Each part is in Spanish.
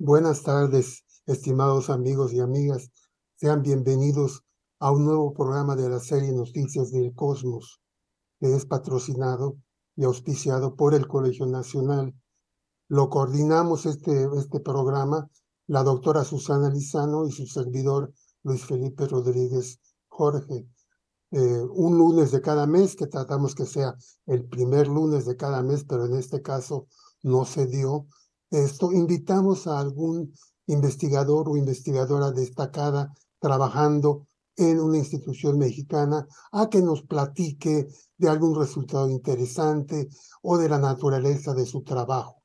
Buenas tardes, estimados amigos y amigas. Sean bienvenidos a un nuevo programa de la serie Noticias del Cosmos, que es patrocinado y auspiciado por el Colegio Nacional. Lo coordinamos este, este programa la doctora Susana Lizano y su servidor Luis Felipe Rodríguez Jorge. Eh, un lunes de cada mes, que tratamos que sea el primer lunes de cada mes, pero en este caso no se dio esto, invitamos a algún investigador o investigadora destacada trabajando en una institución mexicana a que nos platique de algún resultado interesante o de la naturaleza de su trabajo.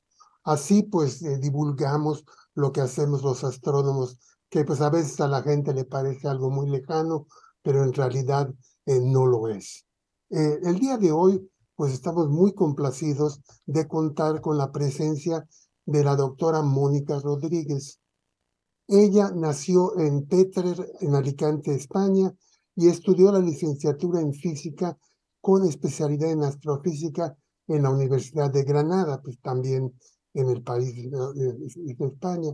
Así pues eh, divulgamos lo que hacemos los astrónomos, que pues a veces a la gente le parece algo muy lejano, pero en realidad eh, no lo es. Eh, el día de hoy pues estamos muy complacidos de contar con la presencia de la doctora Mónica Rodríguez. Ella nació en Petrer, en Alicante, España, y estudió la licenciatura en física con especialidad en astrofísica en la Universidad de Granada, pues también en el país de España.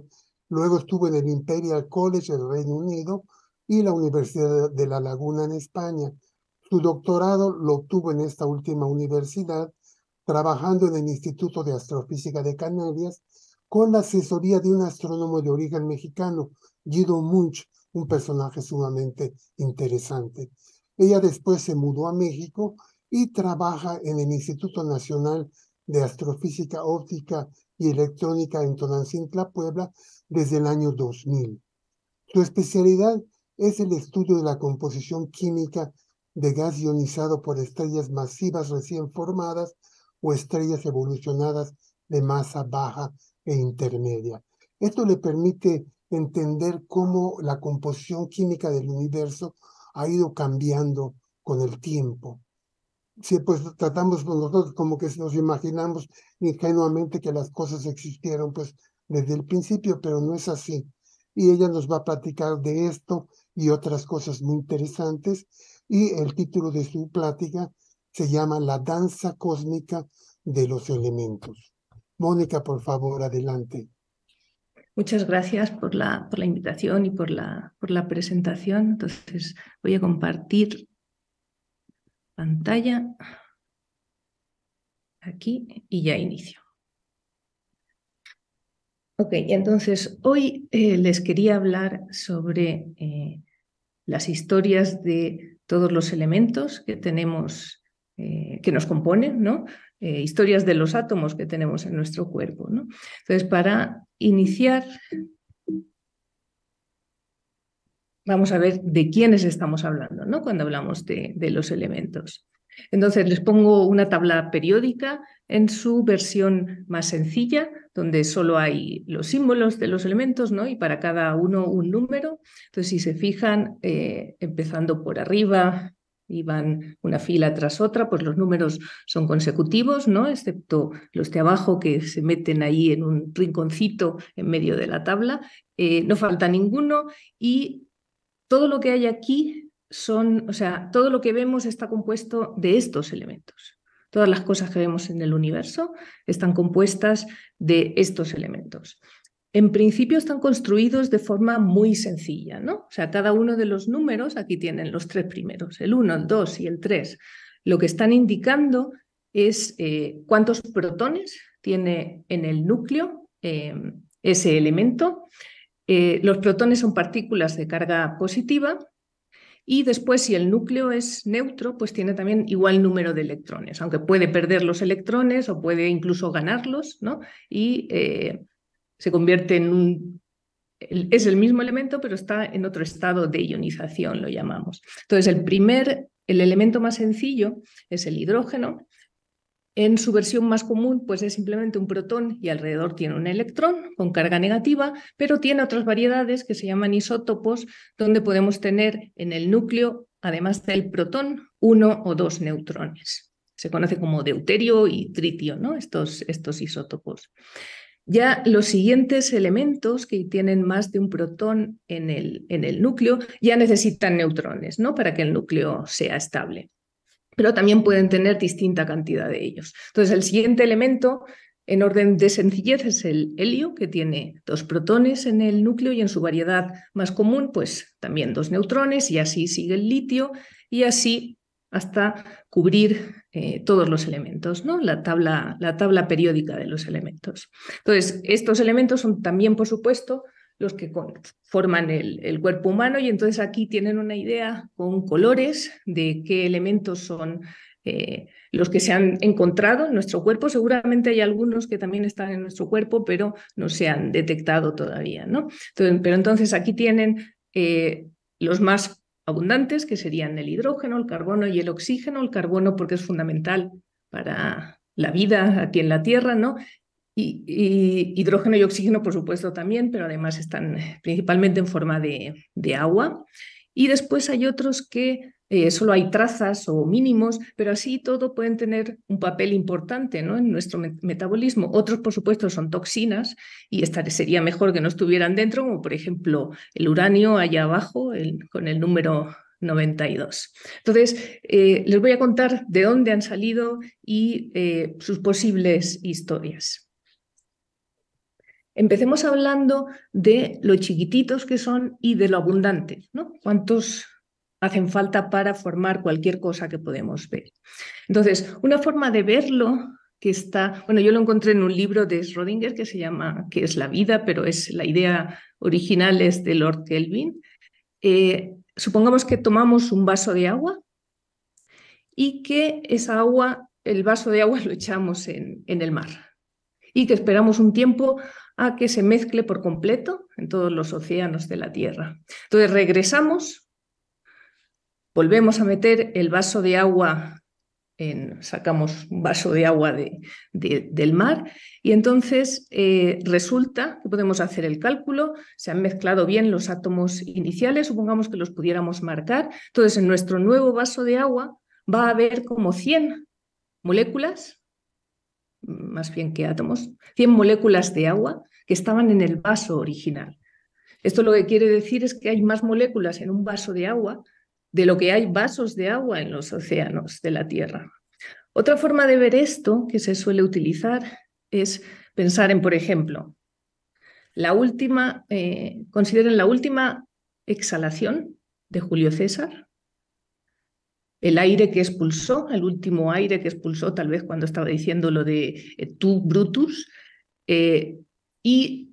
Luego estuvo en el Imperial College del Reino Unido y la Universidad de La Laguna en España. Su doctorado lo obtuvo en esta última universidad, trabajando en el Instituto de Astrofísica de Canarias con la asesoría de un astrónomo de origen mexicano, Guido Munch, un personaje sumamente interesante. Ella después se mudó a México y trabaja en el Instituto Nacional de Astrofísica Óptica y Electrónica en Tonancintla, Puebla, desde el año 2000. Su especialidad es el estudio de la composición química de gas ionizado por estrellas masivas recién formadas o estrellas evolucionadas de masa baja e intermedia. Esto le permite entender cómo la composición química del universo ha ido cambiando con el tiempo. Si pues tratamos nosotros como que nos imaginamos ingenuamente que las cosas existieron pues desde el principio, pero no es así. Y ella nos va a platicar de esto y otras cosas muy interesantes. Y el título de su plática se llama La danza cósmica de los elementos. Mónica, por favor, adelante. Muchas gracias por la, por la invitación y por la, por la presentación. Entonces, voy a compartir pantalla aquí y ya inicio. Ok, entonces hoy eh, les quería hablar sobre eh, las historias de todos los elementos que tenemos, eh, que nos componen, ¿no? Eh, historias de los átomos que tenemos en nuestro cuerpo. ¿no? Entonces, para iniciar, vamos a ver de quiénes estamos hablando ¿no? cuando hablamos de, los elementos. Entonces, les pongo una tabla periódica en su versión más sencilla, donde solo hay los símbolos de los elementos ¿no? y para cada uno un número. Entonces, si se fijan, eh, empezando por arriba, y van una fila tras otra, pues los números son consecutivos, ¿no? Excepto los de abajo que se meten ahí en un rinconcito en medio de la tabla. Eh, no falta ninguno y todo lo que hay aquí son, o sea, todo lo que vemos está compuesto de estos elementos. Todas las cosas que vemos en el universo están compuestas de estos elementos en principio están construidos de forma muy sencilla, ¿no? O sea, cada uno de los números, aquí tienen los tres primeros, el 1, el 2 y el 3, lo que están indicando es eh, cuántos protones tiene en el núcleo eh, ese elemento. Eh, los protones son partículas de carga positiva y después si el núcleo es neutro, pues tiene también igual número de electrones, aunque puede perder los electrones o puede incluso ganarlos, ¿no? Y se convierte en un... Es el mismo elemento, pero está en otro estado de ionización, lo llamamos. Entonces, el primer, el elemento más sencillo es el hidrógeno. En su versión más común, pues es simplemente un protón y alrededor tiene un electrón con carga negativa, pero tiene otras variedades que se llaman isótopos, donde podemos tener en el núcleo, además del protón, uno o dos neutrones. Se conoce como deuterio y tritio, ¿no? Estos, estos isótopos. Ya los siguientes elementos que tienen más de un protón en el, en el núcleo ya necesitan neutrones ¿no? para que el núcleo sea estable, pero también pueden tener distinta cantidad de ellos. Entonces, el siguiente elemento en orden de sencillez es el helio, que tiene dos protones en el núcleo y en su variedad más común, pues también dos neutrones, y así sigue el litio, y así hasta cubrir eh, todos los elementos, ¿no? la, tabla, la tabla periódica de los elementos. Entonces, estos elementos son también, por supuesto, los que forman el, cuerpo humano y entonces aquí tienen una idea con colores de qué elementos son eh, los que se han encontrado en nuestro cuerpo. Seguramente hay algunos que también están en nuestro cuerpo, pero no se han detectado todavía. ¿no? pero entonces aquí tienen eh, los más abundantes, que serían el hidrógeno, el carbono y el oxígeno, el carbono porque es fundamental para la vida aquí en la Tierra, ¿no? Y, hidrógeno y oxígeno, por supuesto, también, pero además están eh, principalmente en forma de agua. Y después hay otros que eh, solo hay trazas o mínimos, pero así todo pueden tener un papel importante ¿no? en nuestro metabolismo. Otros, por supuesto, son toxinas y estaría, sería mejor que no estuvieran dentro, como por ejemplo el uranio allá abajo con el número 92. Entonces, eh, les voy a contar de dónde han salido y eh, sus posibles historias. Empecemos hablando de lo chiquititos que son y de lo abundante, ¿Cuántos hacen falta para formar cualquier cosa que podemos ver. Entonces, una forma de verlo que está, bueno, yo lo encontré en un libro de Schrödinger que se llama que es la vida, pero es la idea original es de Lord Kelvin. Eh, supongamos que tomamos un vaso de agua y que esa agua, el vaso de agua lo echamos en, en el mar y que esperamos un tiempo a que se mezcle por completo en todos los océanos de la Tierra. Entonces regresamos Volvemos a meter el vaso de agua, en, sacamos un vaso de agua del mar y entonces eh, resulta que podemos hacer el cálculo, se han mezclado bien los átomos iniciales, supongamos que los pudiéramos marcar. Entonces en nuestro nuevo vaso de agua va a haber como 100 moléculas, más bien que átomos, 100 moléculas de agua que estaban en el vaso original. Esto lo que quiere decir es que hay más moléculas en un vaso de agua de lo que hay vasos de agua en los océanos de la Tierra. Otra forma de ver esto que se suele utilizar es pensar en, por ejemplo, la última, eh, consideren la última exhalación de Julio César, el aire que expulsó, el último aire que expulsó tal vez cuando estaba diciendo lo de eh, tú, Brutus, eh, y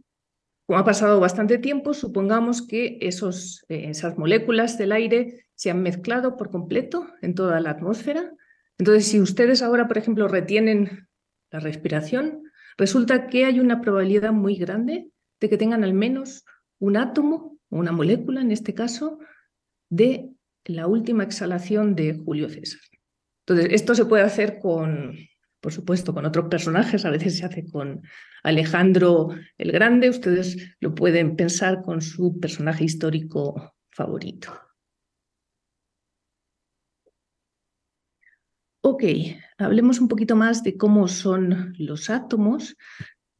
como ha pasado bastante tiempo, supongamos que esos, eh, esas moléculas del aire se han mezclado por completo en toda la atmósfera. Entonces, si ustedes ahora, por ejemplo, retienen la respiración, resulta que hay una probabilidad muy grande de que tengan al menos un átomo, o una molécula en este caso, de la última exhalación de Julio César. Entonces, esto se puede hacer con por supuesto, con otros personajes, a veces se hace con Alejandro el Grande, ustedes lo pueden pensar con su personaje histórico favorito. Ok, hablemos un poquito más de cómo son los átomos.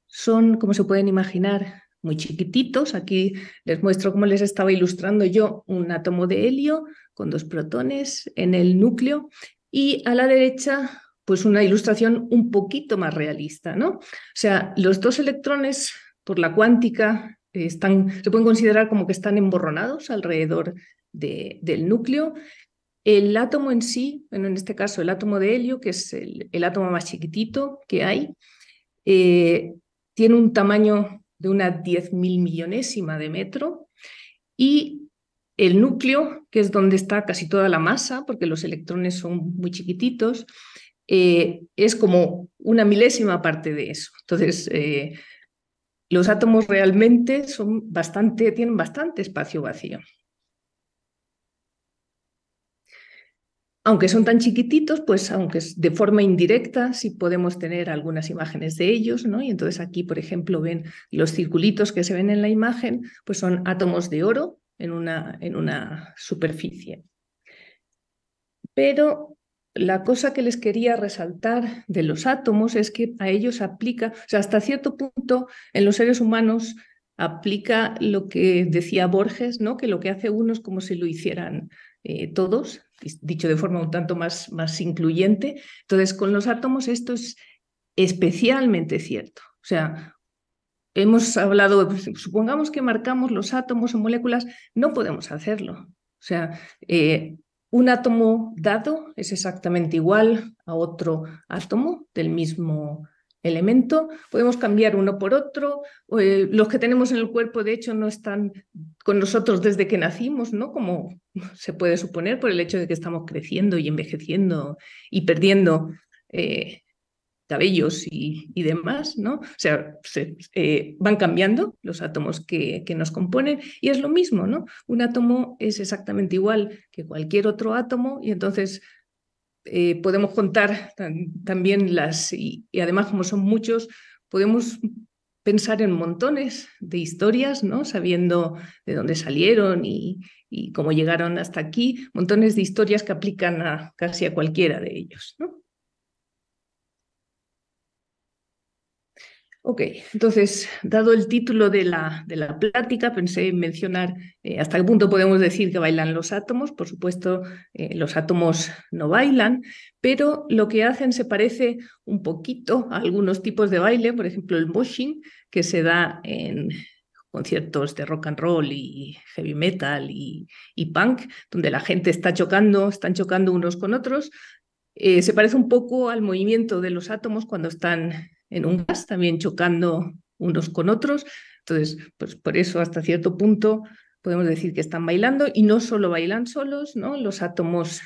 Son, como se pueden imaginar, muy chiquititos. Aquí les muestro cómo les estaba ilustrando yo un átomo de helio con dos protones en el núcleo y a la derecha pues una ilustración un poquito más realista, ¿no? O sea, los dos electrones por la cuántica están, se pueden considerar como que están emborronados alrededor del núcleo. El átomo en sí, en este caso el átomo de helio, que es el, átomo más chiquitito que hay, eh, tiene un tamaño de una diez mil millonésima de metro y el núcleo, que es donde está casi toda la masa, porque los electrones son muy chiquititos, eh, es como una milésima parte de eso. Entonces, eh, los átomos realmente son bastante, tienen bastante espacio vacío. Aunque son tan chiquititos, pues aunque de forma indirecta sí podemos tener algunas imágenes de ellos, ¿no? Y entonces aquí, por ejemplo, ven los circulitos que se ven en la imagen, pues son átomos de oro en una, en una superficie. Pero la cosa que les quería resaltar de los átomos es que a ellos aplica, o sea, hasta cierto punto en los seres humanos aplica lo que decía Borges, ¿no? que lo que hace uno es como si lo hicieran eh, todos, dicho de forma un tanto más, más incluyente. Entonces, con los átomos esto es especialmente cierto. O sea, hemos hablado, pues, supongamos que marcamos los átomos o moléculas, no podemos hacerlo. O sea, eh, un átomo dado es exactamente igual a otro átomo del mismo elemento. Podemos cambiar uno por otro. Eh, los que tenemos en el cuerpo, de hecho, no están con nosotros desde que nacimos, ¿no? Como se puede suponer por el hecho de que estamos creciendo y envejeciendo y perdiendo eh, cabellos y, demás, ¿no? O sea, eh, van cambiando los átomos que, nos componen y es lo mismo, ¿no? Un átomo es exactamente igual que cualquier otro átomo y entonces eh, podemos contar también las, y, además como son muchos, podemos pensar en montones de historias, ¿no? Sabiendo de dónde salieron y, y cómo llegaron hasta aquí, montones de historias que aplican a casi a cualquiera de ellos, ¿no? Ok, entonces, dado el título de la, de la plática, pensé en mencionar eh, hasta qué punto podemos decir que bailan los átomos. Por supuesto, eh, los átomos no bailan, pero lo que hacen se parece un poquito a algunos tipos de baile, por ejemplo, el moshing, que se da en conciertos de rock and roll y heavy metal y, punk, donde la gente está chocando, están chocando unos con otros. Eh, se parece un poco al movimiento de los átomos cuando están en un gas, también chocando unos con otros. Entonces, pues por eso hasta cierto punto podemos decir que están bailando y no solo bailan solos, ¿no? Los átomos,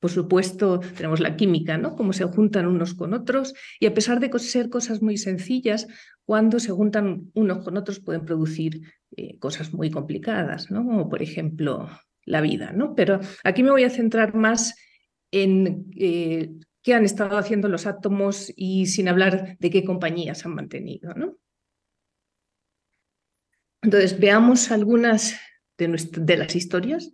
por supuesto, tenemos la química, ¿no? Cómo se juntan unos con otros y a pesar de ser cosas muy sencillas, cuando se juntan unos con otros pueden producir eh, cosas muy complicadas, ¿no? Como por ejemplo la vida, ¿no? Pero aquí me voy a centrar más en eh, qué han estado haciendo los átomos y sin hablar de qué compañías han mantenido. ¿no? Entonces, veamos algunas de, las historias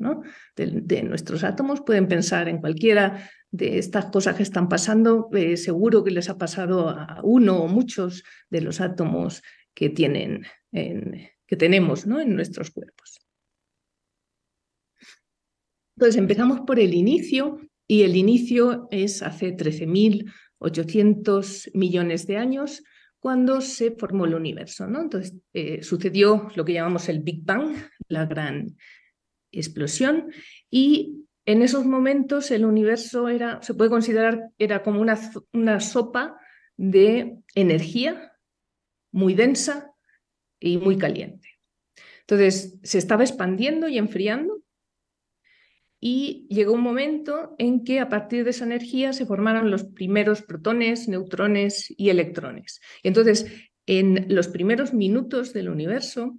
de, nuestros átomos. Pueden pensar en cualquiera de estas cosas que están pasando. Eh, seguro que les ha pasado a uno o muchos de los átomos que, tienen que tenemos ¿no? en nuestros cuerpos. Entonces, empezamos por el inicio y el inicio es hace 13.800 millones de años, cuando se formó el universo. ¿no? Entonces eh, sucedió lo que llamamos el Big Bang, la gran explosión, y en esos momentos el universo era, se puede considerar, era como una, una sopa de energía muy densa y muy caliente. Entonces se estaba expandiendo y enfriando y llegó un momento en que a partir de esa energía se formaron los primeros protones, neutrones y electrones. entonces, en los primeros minutos del universo,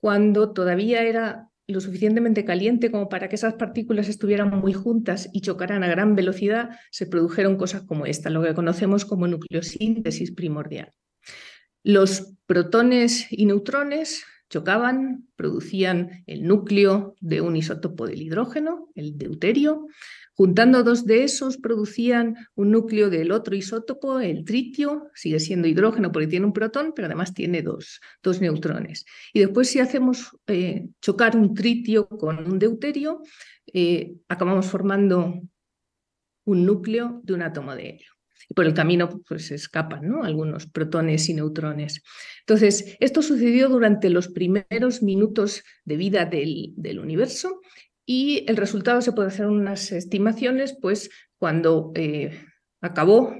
cuando todavía era lo suficientemente caliente como para que esas partículas estuvieran muy juntas y chocaran a gran velocidad, se produjeron cosas como esta, lo que conocemos como nucleosíntesis primordial. Los protones y neutrones chocaban, producían el núcleo de un isótopo del hidrógeno, el deuterio. Juntando dos de esos, producían un núcleo del otro isótopo, el tritio, sigue siendo hidrógeno porque tiene un protón, pero además tiene dos, dos neutrones. Y después si hacemos eh, chocar un tritio con un deuterio, eh, acabamos formando un núcleo de un átomo de helio y por el camino pues escapan ¿no? algunos protones y neutrones. Entonces, esto sucedió durante los primeros minutos de vida del, universo y el resultado se puede hacer unas estimaciones, pues cuando eh, acabó,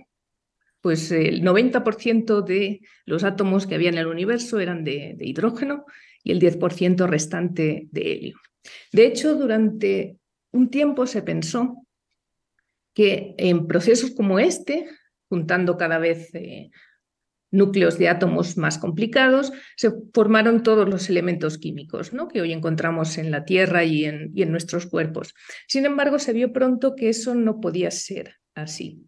pues el 90% de los átomos que había en el universo eran de hidrógeno y el 10% restante de helio. De hecho, durante un tiempo se pensó que en procesos como este juntando cada vez eh, núcleos de átomos más complicados, se formaron todos los elementos químicos ¿no? que hoy encontramos en la Tierra y en, nuestros cuerpos. Sin embargo, se vio pronto que eso no podía ser así.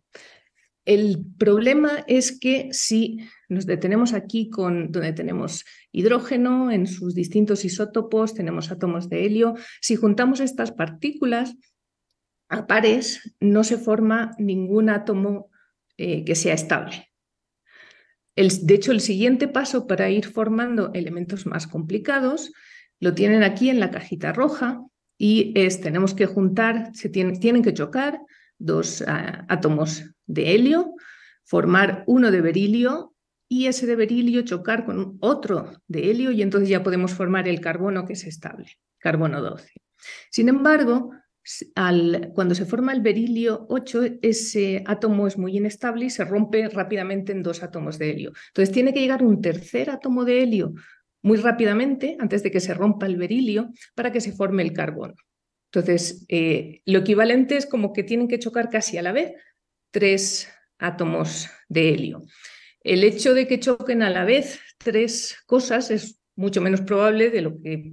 El problema es que si nos detenemos aquí con donde tenemos hidrógeno en sus distintos isótopos, tenemos átomos de helio, si juntamos estas partículas a pares no se forma ningún átomo eh, que sea estable. de hecho, el siguiente paso para ir formando elementos más complicados lo tienen aquí en la cajita roja y es, tenemos que juntar, se tienen que chocar dos ah, átomos de helio, formar uno de berilio y ese de berilio chocar con otro de helio y entonces ya podemos formar el carbono que es estable, carbono 12. Sin embargo, al, cuando se forma el berilio 8, ese átomo es muy inestable y se rompe rápidamente en dos átomos de helio. Entonces tiene que llegar un tercer átomo de helio muy rápidamente antes de que se rompa el berilio para que se forme el carbono. Entonces, eh, lo equivalente es como que tienen que chocar casi a la vez tres átomos de helio. El hecho de que choquen a la vez tres cosas es mucho menos probable de lo que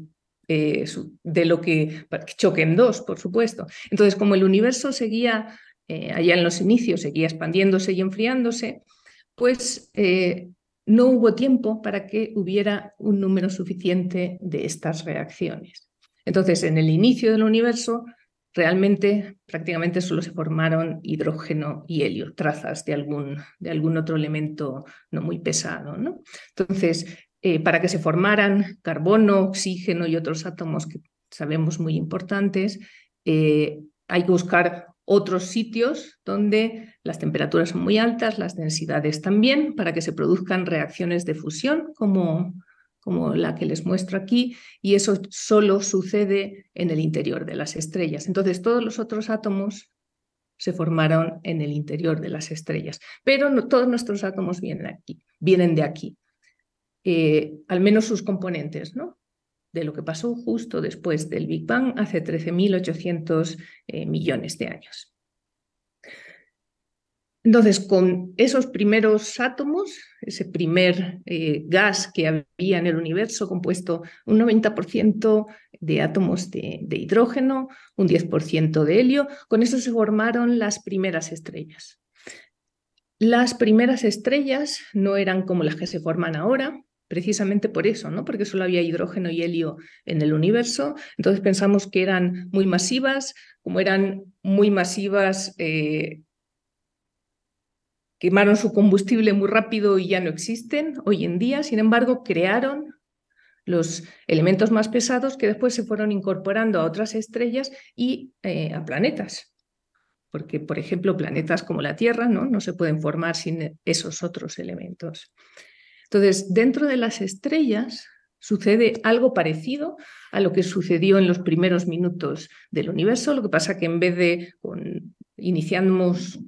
eh, de lo que, choquen dos, por supuesto. Entonces, como el universo seguía, eh, allá en los inicios, seguía expandiéndose y enfriándose, pues eh, no hubo tiempo para que hubiera un número suficiente de estas reacciones. Entonces, en el inicio del universo, realmente prácticamente solo se formaron hidrógeno y helio, trazas de algún, de algún otro elemento no muy pesado. ¿no? Entonces, eh, para que se formaran carbono, oxígeno y otros átomos que sabemos muy importantes. Eh, hay que buscar otros sitios donde las temperaturas son muy altas, las densidades también, para que se produzcan reacciones de fusión como, como la que les muestro aquí, y eso solo sucede en el interior de las estrellas. Entonces, todos los otros átomos se formaron en el interior de las estrellas, pero todos nuestros átomos vienen aquí, vienen de aquí. Eh, al menos sus componentes, ¿no? de lo que pasó justo después del Big Bang hace 13.800 eh, millones de años. Entonces, con esos primeros átomos, ese primer eh, gas que había en el universo compuesto un 90% de átomos de, de hidrógeno, un 10% de helio, con eso se formaron las primeras estrellas. Las primeras estrellas no eran como las que se forman ahora, precisamente por eso, ¿no? Porque solo había hidrógeno y helio en el universo. Entonces pensamos que eran muy masivas, como eran muy masivas, eh, quemaron su combustible muy rápido y ya no existen hoy en día. Sin embargo, crearon los elementos más pesados que después se fueron incorporando a otras estrellas y eh, a planetas. Porque, por ejemplo, planetas como la Tierra ¿no? no se pueden formar sin esos otros elementos. Entonces, dentro de las estrellas sucede algo parecido a lo que sucedió en los primeros minutos del universo, lo que pasa que en vez de con, iniciamos,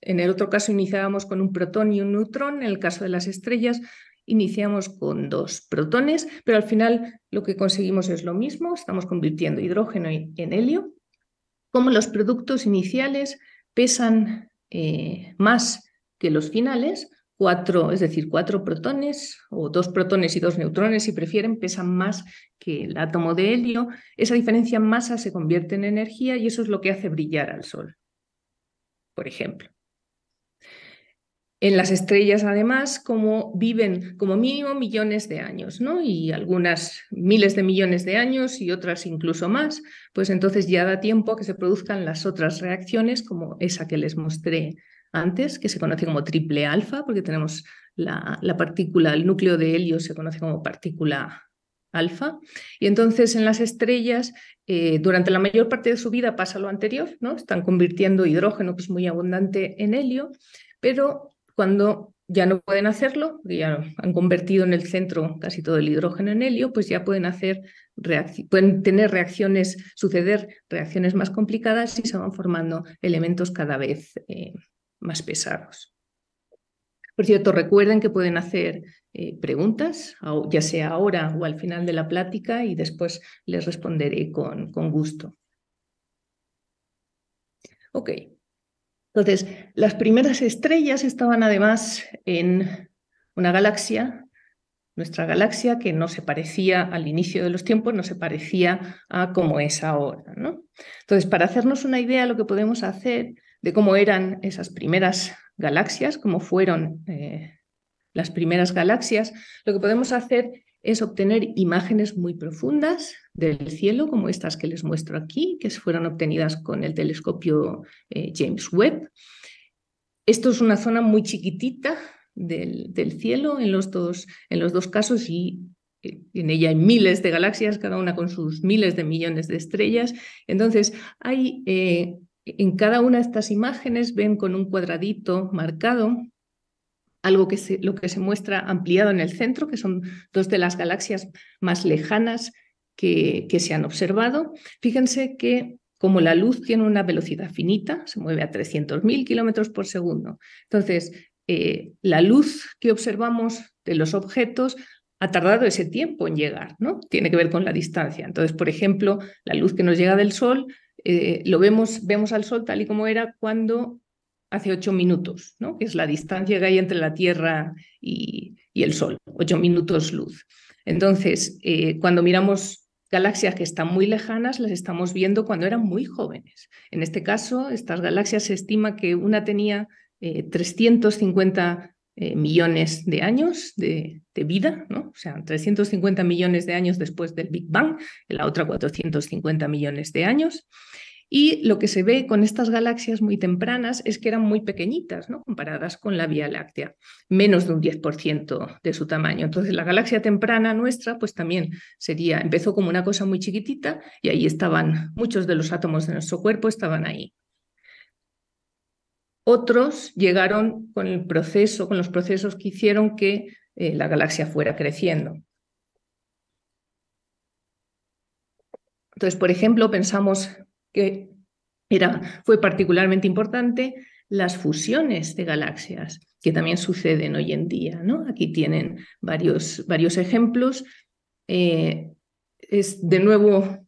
en el otro caso iniciábamos con un protón y un neutrón, en el caso de las estrellas iniciamos con dos protones, pero al final lo que conseguimos es lo mismo, estamos convirtiendo hidrógeno en helio. Como los productos iniciales pesan eh, más que los finales, es decir, cuatro protones o dos protones y dos neutrones, si prefieren, pesan más que el átomo de helio. Esa diferencia en masa se convierte en energía y eso es lo que hace brillar al Sol, por ejemplo. En las estrellas, además, como viven como mínimo millones de años, ¿no? Y algunas miles de millones de años y otras incluso más, pues entonces ya da tiempo a que se produzcan las otras reacciones como esa que les mostré antes, que se conoce como triple alfa, porque tenemos la, partícula, el núcleo de helio se conoce como partícula alfa. Y entonces en las estrellas, eh, durante la mayor parte de su vida pasa lo anterior, ¿no? Están convirtiendo hidrógeno, que es muy abundante, en helio, pero cuando ya no pueden hacerlo, ya han convertido en el centro casi todo el hidrógeno en helio, pues ya pueden hacer pueden tener reacciones, suceder reacciones más complicadas y se van formando elementos cada vez más. Eh, más pesados. Por cierto, recuerden que pueden hacer eh, preguntas, ya sea ahora o al final de la plática, y después les responderé con, gusto. Ok. Entonces, las primeras estrellas estaban además en una galaxia, nuestra galaxia, que no se parecía al inicio de los tiempos, no se parecía a como es ahora. ¿no? Entonces, para hacernos una idea, lo que podemos hacer de cómo eran esas primeras galaxias, cómo fueron eh, las primeras galaxias, lo que podemos hacer es obtener imágenes muy profundas del cielo, como estas que les muestro aquí, que fueron obtenidas con el telescopio eh, James Webb. Esto es una zona muy chiquitita del, cielo en los, dos, en los dos casos y eh, en ella hay miles de galaxias, cada una con sus miles de millones de estrellas. Entonces, hay en cada una de estas imágenes ven con un cuadradito marcado algo que se, lo que se muestra ampliado en el centro, que son dos de las galaxias más lejanas que, se han observado. Fíjense que como la luz tiene una velocidad finita, se mueve a 300.000 kilómetros por segundo. Entonces, eh, la luz que observamos de los objetos ha tardado ese tiempo en llegar, ¿no? Tiene que ver con la distancia. Entonces, por ejemplo, la luz que nos llega del Sol eh, lo vemos, vemos al Sol tal y como era cuando hace ocho minutos, ¿no? que es la distancia que hay entre la Tierra y, el Sol, ocho minutos luz. Entonces, eh, cuando miramos galaxias que están muy lejanas, las estamos viendo cuando eran muy jóvenes. En este caso, estas galaxias se estima que una tenía eh, 350 eh, millones de años de, vida, ¿no? o sea, 350 millones de años después del Big Bang, la otra 450 millones de años. Y lo que se ve con estas galaxias muy tempranas es que eran muy pequeñitas, ¿no? comparadas con la Vía Láctea, menos de un 10% de su tamaño. Entonces, la galaxia temprana nuestra, pues también sería, empezó como una cosa muy chiquitita y ahí estaban muchos de los átomos de nuestro cuerpo, estaban ahí. Otros llegaron con el proceso, con los procesos que hicieron que eh, la galaxia fuera creciendo. Entonces, por ejemplo, pensamos que era, fue particularmente importante las fusiones de galaxias, que también suceden hoy en día. Aquí tienen varios, varios ejemplos. Eh, es de nuevo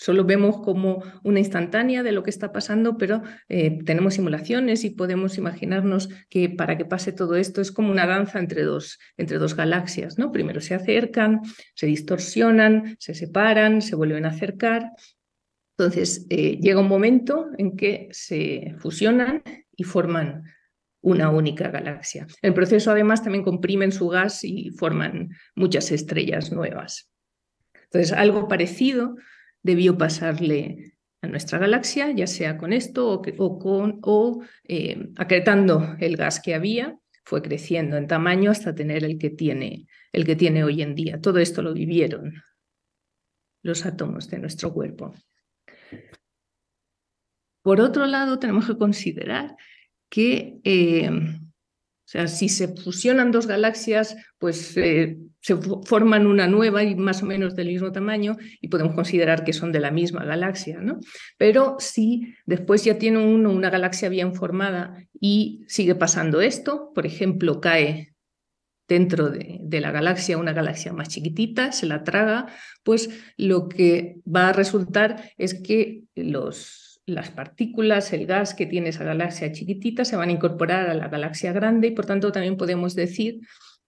Solo vemos como una instantánea de lo que está pasando, pero eh, tenemos simulaciones y podemos imaginarnos que para que pase todo esto es como una danza entre dos, entre dos galaxias. ¿no? Primero se acercan, se distorsionan, se separan, se vuelven a acercar. Entonces eh, llega un momento en que se fusionan y forman una única galaxia. El proceso además también comprimen su gas y forman muchas estrellas nuevas. Entonces, algo parecido debió pasarle a nuestra galaxia, ya sea con esto o, con, o eh, acretando el gas que había, fue creciendo en tamaño hasta tener el que, tiene, el que tiene hoy en día. Todo esto lo vivieron los átomos de nuestro cuerpo. Por otro lado, tenemos que considerar que eh, o sea, si se fusionan dos galaxias, pues eh, se forman una nueva y más o menos del mismo tamaño y podemos considerar que son de la misma galaxia, ¿no? Pero si después ya tiene uno una galaxia bien formada y sigue pasando esto, por ejemplo, cae dentro de, la galaxia, una galaxia más chiquitita, se la traga, pues lo que va a resultar es que los, las partículas, el gas que tiene esa galaxia chiquitita se van a incorporar a la galaxia grande y por tanto también podemos decir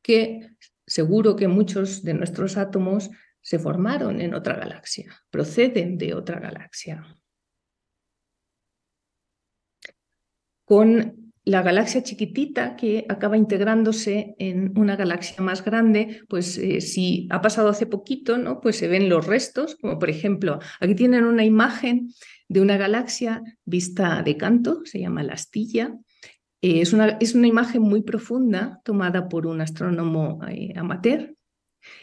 que seguro que muchos de nuestros átomos se formaron en otra galaxia, proceden de otra galaxia. Con la galaxia chiquitita que acaba integrándose en una galaxia más grande, pues eh, si ha pasado hace poquito, ¿no? pues se ven los restos, como por ejemplo, aquí tienen una imagen de una galaxia vista de canto, se llama la astilla. Eh, es, una, es, una, imagen muy profunda tomada por un astrónomo eh, amateur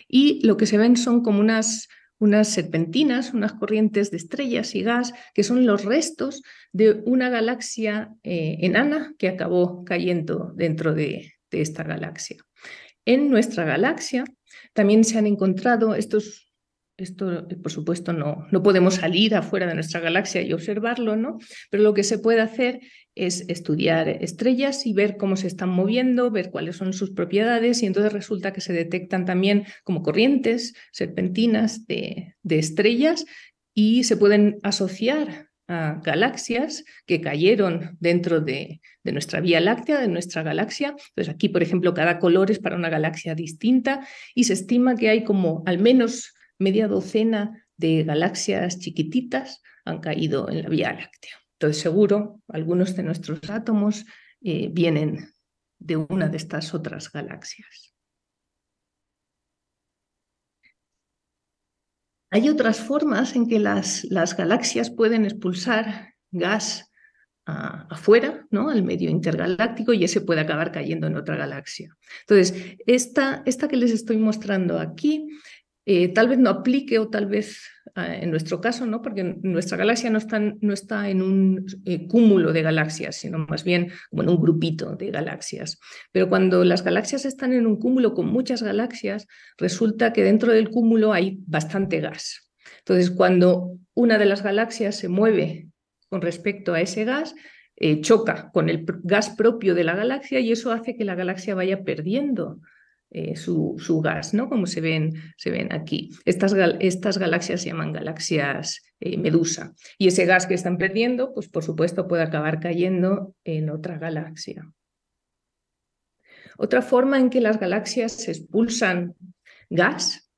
y lo que se ven son como unas unas serpentinas, unas corrientes de estrellas y gas, que son los restos de una galaxia eh, enana que acabó cayendo dentro de, de esta galaxia. En nuestra galaxia también se han encontrado estos esto, eh, por supuesto, no, no podemos salir afuera de nuestra galaxia y observarlo, ¿no? Pero lo que se puede hacer es estudiar estrellas y ver cómo se están moviendo, ver cuáles son sus propiedades y entonces resulta que se detectan también como corrientes serpentinas de, estrellas y se pueden asociar a galaxias que cayeron dentro de, de, nuestra Vía Láctea, de nuestra galaxia. Entonces aquí, por ejemplo, cada color es para una galaxia distinta y se estima que hay como al menos media docena de galaxias chiquititas han caído en la Vía Láctea. Entonces, seguro, algunos de nuestros átomos eh, vienen de una de estas otras galaxias. Hay otras formas en que las, las galaxias pueden expulsar gas afuera, ¿no? al medio intergaláctico, y ese puede acabar cayendo en otra galaxia. Entonces, esta, esta que les estoy mostrando aquí eh, tal vez no aplique o tal vez ah, en nuestro caso, ¿no? porque nuestra galaxia no está, no está en un eh, cúmulo de galaxias, sino más bien como en un grupito de galaxias. Pero cuando las galaxias están en un cúmulo con muchas galaxias, resulta que dentro del cúmulo hay bastante gas. Entonces, cuando una de las galaxias se mueve con respecto a ese gas, eh, choca con el gas propio de la galaxia y eso hace que la galaxia vaya perdiendo eh, su, gas, ¿no? Como se ven, se ven aquí. Estas, estas galaxias se llaman galaxias eh, medusa. Y ese gas que están perdiendo, pues por supuesto puede acabar cayendo en otra galaxia. Otra forma en que las galaxias expulsan gas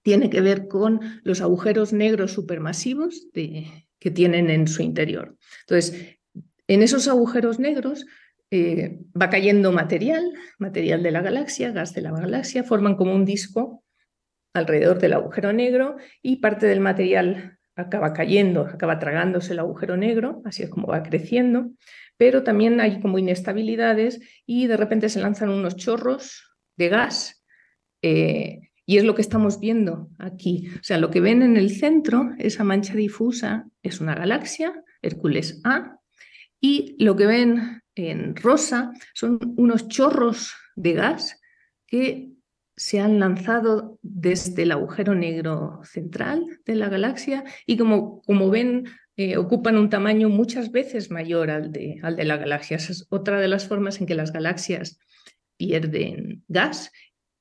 tiene que ver con los agujeros negros supermasivos que tienen en su interior. Entonces, en esos agujeros negros eh, va cayendo material, material de la galaxia, gas de la galaxia, forman como un disco alrededor del agujero negro y parte del material acaba cayendo, acaba tragándose el agujero negro, así es como va creciendo, pero también hay como inestabilidades y de repente se lanzan unos chorros de gas eh, y es lo que estamos viendo aquí. O sea, lo que ven en el centro, esa mancha difusa, es una galaxia, Hércules A, y lo que ven en rosa son unos chorros de gas que se han lanzado desde el agujero negro central de la galaxia y como, como ven eh, ocupan un tamaño muchas veces mayor al de, al de la galaxia. Esa es otra de las formas en que las galaxias pierden gas,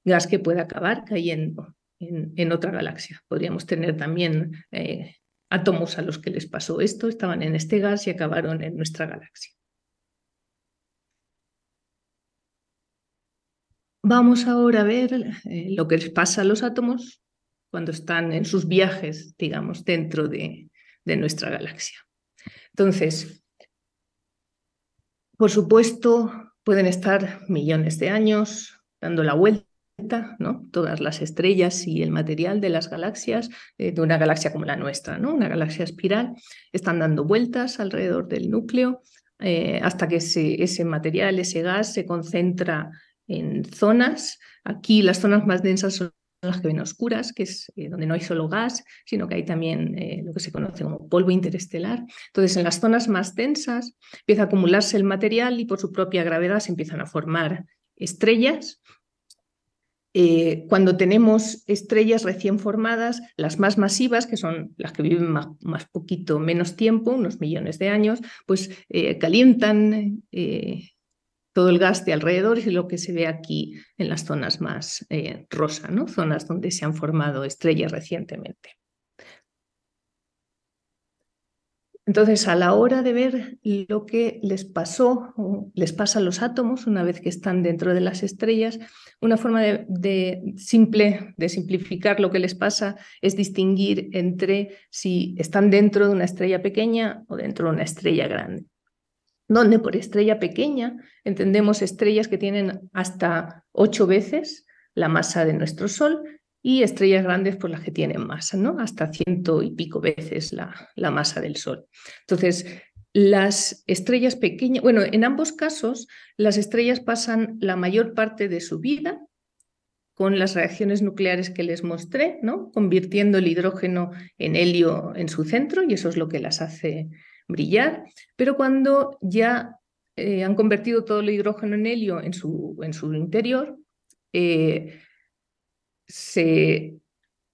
gas que puede acabar cayendo en, otra galaxia. Podríamos tener también eh, átomos a los que les pasó esto estaban en este gas y acabaron en nuestra galaxia. Vamos ahora a ver eh, lo que les pasa a los átomos cuando están en sus viajes, digamos, dentro de nuestra galaxia. Entonces, por supuesto, pueden estar millones de años dando la vuelta todas las estrellas y el material de las galaxias, eh, de una galaxia como la nuestra, ¿no? una galaxia espiral, están dando vueltas alrededor del núcleo eh, hasta que ese, material, ese gas se concentra en zonas. Aquí las zonas más densas son las que ven oscuras, que es eh, donde no hay solo gas, sino que hay también lo que se conoce como polvo interestelar. Entonces, en las zonas más densas empieza a acumularse el material y por su propia gravedad se empiezan a formar estrellas eh, cuando tenemos estrellas recién formadas, las más masivas, que son las que viven más, poquito menos tiempo, unos millones de años, pues eh, calientan eh, todo el gas de alrededor y lo que se ve aquí en las zonas más rosa, zonas donde se han formado estrellas recientemente. Entonces, a la hora de ver lo que les pasó, o les pasa a los átomos una vez que están dentro de las estrellas, una forma de, simple, de simplificar lo que les pasa es distinguir entre si están dentro de una estrella pequeña o dentro de una estrella grande. Donde por estrella pequeña entendemos estrellas que tienen hasta ocho veces la masa de nuestro Sol y estrellas grandes por pues, las que tienen masa, ¿no? Hasta ciento y pico veces la, masa del Sol. Entonces, las estrellas pequeñas, bueno, en ambos casos, las estrellas pasan la mayor parte de su vida con las reacciones nucleares que les mostré, ¿no? convirtiendo el hidrógeno en helio en su centro y eso es lo que las hace brillar. Pero cuando ya eh, han convertido todo el hidrógeno en helio en su, en su interior, eh, se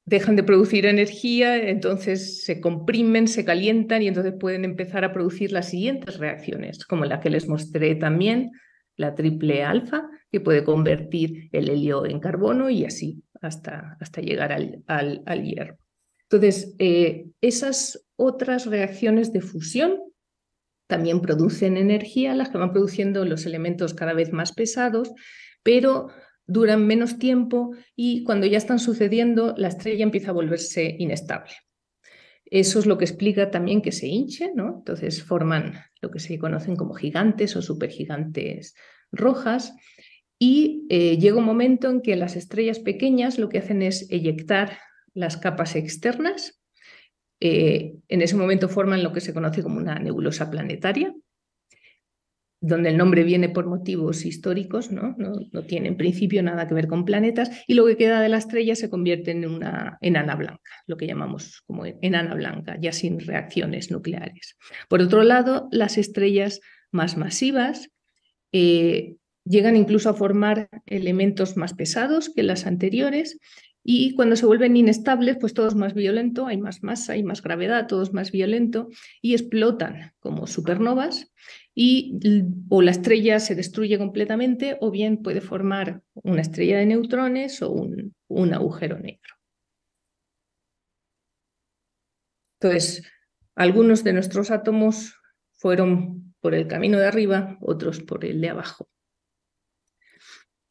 dejan de producir energía, entonces se comprimen, se calientan y entonces pueden empezar a producir las siguientes reacciones, como la que les mostré también, la triple alfa, que puede convertir el helio en carbono y así hasta, hasta llegar al, hierro. Entonces, eh, esas otras reacciones de fusión también producen energía, las que van produciendo los elementos cada vez más pesados, pero duran menos tiempo y cuando ya están sucediendo, la estrella empieza a volverse inestable. Eso es lo que explica también que se hinche, ¿no? Entonces forman lo que se conocen como gigantes o supergigantes rojas. Y eh, llega un momento en que las estrellas pequeñas lo que hacen es eyectar las capas externas. Eh, en ese momento forman lo que se conoce como una nebulosa planetaria, donde el nombre viene por motivos históricos, ¿no? ¿no? tiene en principio nada que ver con planetas, y lo que queda de la estrella se convierte en una enana blanca, lo que llamamos como enana blanca, ya sin reacciones nucleares. Por otro lado, las estrellas más masivas eh, llegan incluso a formar elementos más pesados que las anteriores, y cuando se vuelven inestables, pues todo es más violento, hay más masa, hay más gravedad, todo es más violento y explotan como supernovas y o la estrella se destruye completamente o bien puede formar una estrella de neutrones o un, un agujero negro. Entonces, algunos de nuestros átomos fueron por el camino de arriba, otros por el de abajo.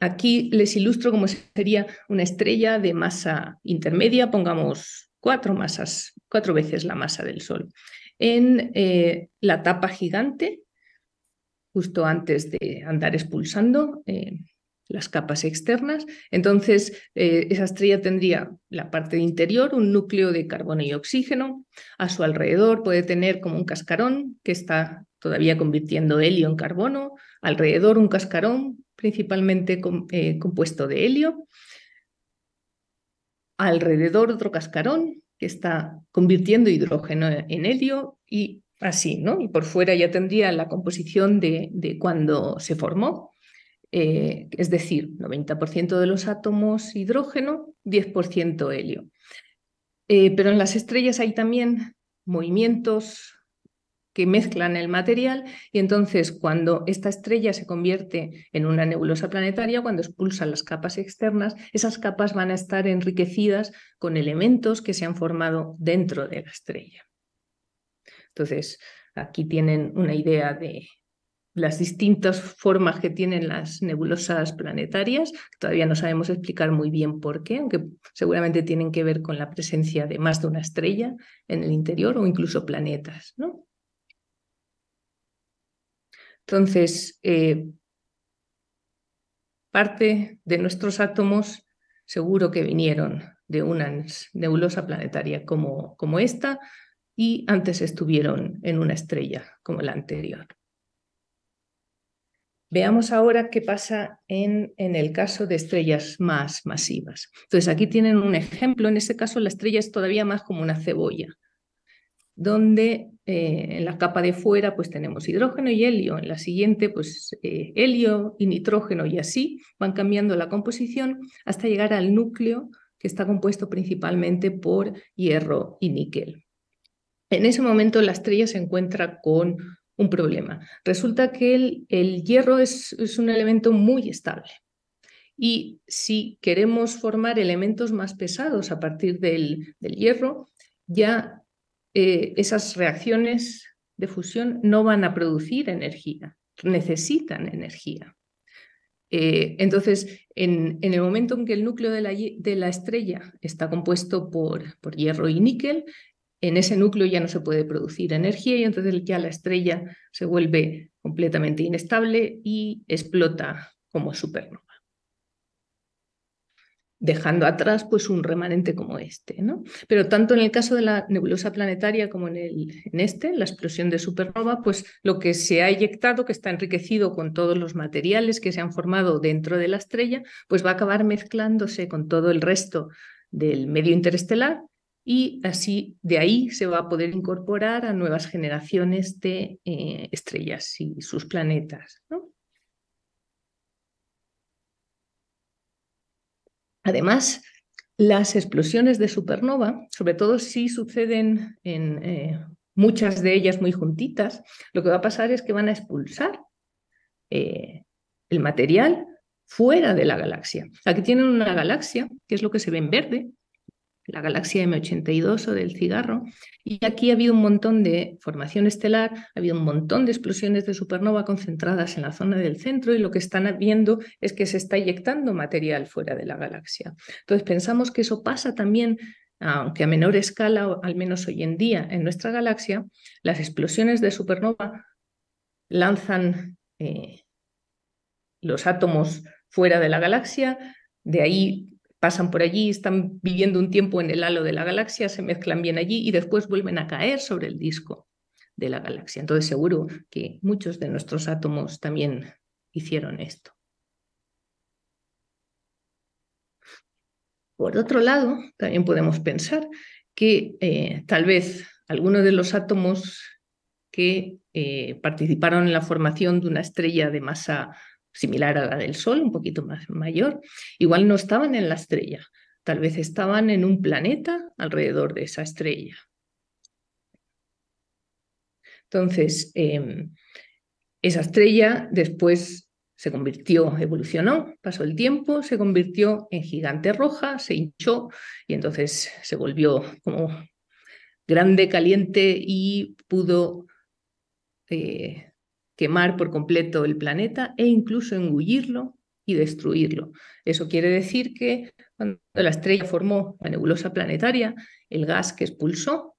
Aquí les ilustro cómo sería una estrella de masa intermedia, pongamos cuatro masas, cuatro veces la masa del Sol. En eh, la tapa gigante, justo antes de andar expulsando eh, las capas externas, entonces eh, esa estrella tendría la parte de interior, un núcleo de carbono y oxígeno. A su alrededor puede tener como un cascarón que está todavía convirtiendo helio en carbono, alrededor un cascarón principalmente eh, compuesto de helio. Alrededor otro cascarón que está convirtiendo hidrógeno en helio y así, ¿no? Y por fuera ya tendría la composición de, cuando se formó. Eh, es decir, 90% de los átomos hidrógeno, 10% helio. Eh, pero en las estrellas hay también movimientos que mezclan el material y entonces cuando esta estrella se convierte en una nebulosa planetaria, cuando expulsan las capas externas, esas capas van a estar enriquecidas con elementos que se han formado dentro de la estrella. Entonces, aquí tienen una idea de las distintas formas que tienen las nebulosas planetarias, todavía no sabemos explicar muy bien por qué, aunque seguramente tienen que ver con la presencia de más de una estrella en el interior o incluso planetas, ¿no? Entonces, eh, parte de nuestros átomos seguro que vinieron de una nebulosa planetaria como, como esta y antes estuvieron en una estrella como la anterior. Veamos ahora qué pasa en, en, el caso de estrellas más masivas. Entonces, aquí tienen un ejemplo. En ese caso, la estrella es todavía más como una cebolla donde eh, en la capa de fuera pues tenemos hidrógeno y helio, en la siguiente pues eh, helio y nitrógeno y así van cambiando la composición hasta llegar al núcleo que está compuesto principalmente por hierro y níquel. En ese momento la estrella se encuentra con un problema. Resulta que el, el hierro es, es un elemento muy estable. Y si queremos formar elementos más pesados a partir del, del hierro, ya eh, esas reacciones de fusión no van a producir energía, necesitan energía. Eh, entonces, en, el momento en que el núcleo de la, estrella está compuesto por, por, hierro y níquel, en ese núcleo ya no se puede producir energía y entonces ya la estrella se vuelve completamente inestable y explota como supernova dejando atrás pues un remanente como este. ¿no? Pero tanto en el caso de la nebulosa planetaria como en, el, en este, la explosión de supernova, pues lo que se ha eyectado, que está enriquecido con todos los materiales que se han formado dentro de la estrella, pues va a acabar mezclándose con todo el resto del medio interestelar y así de ahí se va a poder incorporar a nuevas generaciones de eh, estrellas y sus planetas. ¿no? Además, las explosiones de supernova, sobre todo si suceden en eh, muchas de ellas muy juntitas, lo que va a pasar es que van a expulsar eh, el material fuera de la galaxia. Aquí tienen una galaxia, que es lo que se ve en verde, la galaxia M82 o del cigarro. Y aquí ha habido un montón de formación estelar, ha habido un montón de explosiones de supernova concentradas en la zona del centro y lo que están viendo es que se está eyectando material fuera de la galaxia. Entonces pensamos que eso pasa también aunque a menor escala, al menos hoy en día en nuestra galaxia, las explosiones de supernova lanzan eh, los átomos fuera de la galaxia, de ahí pasan por allí, están viviendo un tiempo en el halo de la galaxia, se mezclan bien allí y después vuelven a caer sobre el disco de la galaxia. Entonces seguro que muchos de nuestros átomos también hicieron esto. Por otro lado, también podemos pensar que eh, tal vez algunos de los átomos que eh, participaron en la formación de una estrella de masa similar a la del Sol, un poquito más mayor, igual no estaban en la estrella, tal vez estaban en un planeta alrededor de esa estrella. Entonces, em, esa estrella después se convirtió, evolucionó, pasó el tiempo, se convirtió en gigante roja, se hinchó y entonces se volvió como grande, caliente y pudo eh, quemar por completo el planeta e incluso engullirlo y destruirlo. Eso quiere decir que cuando la estrella formó la nebulosa planetaria, el gas que expulsó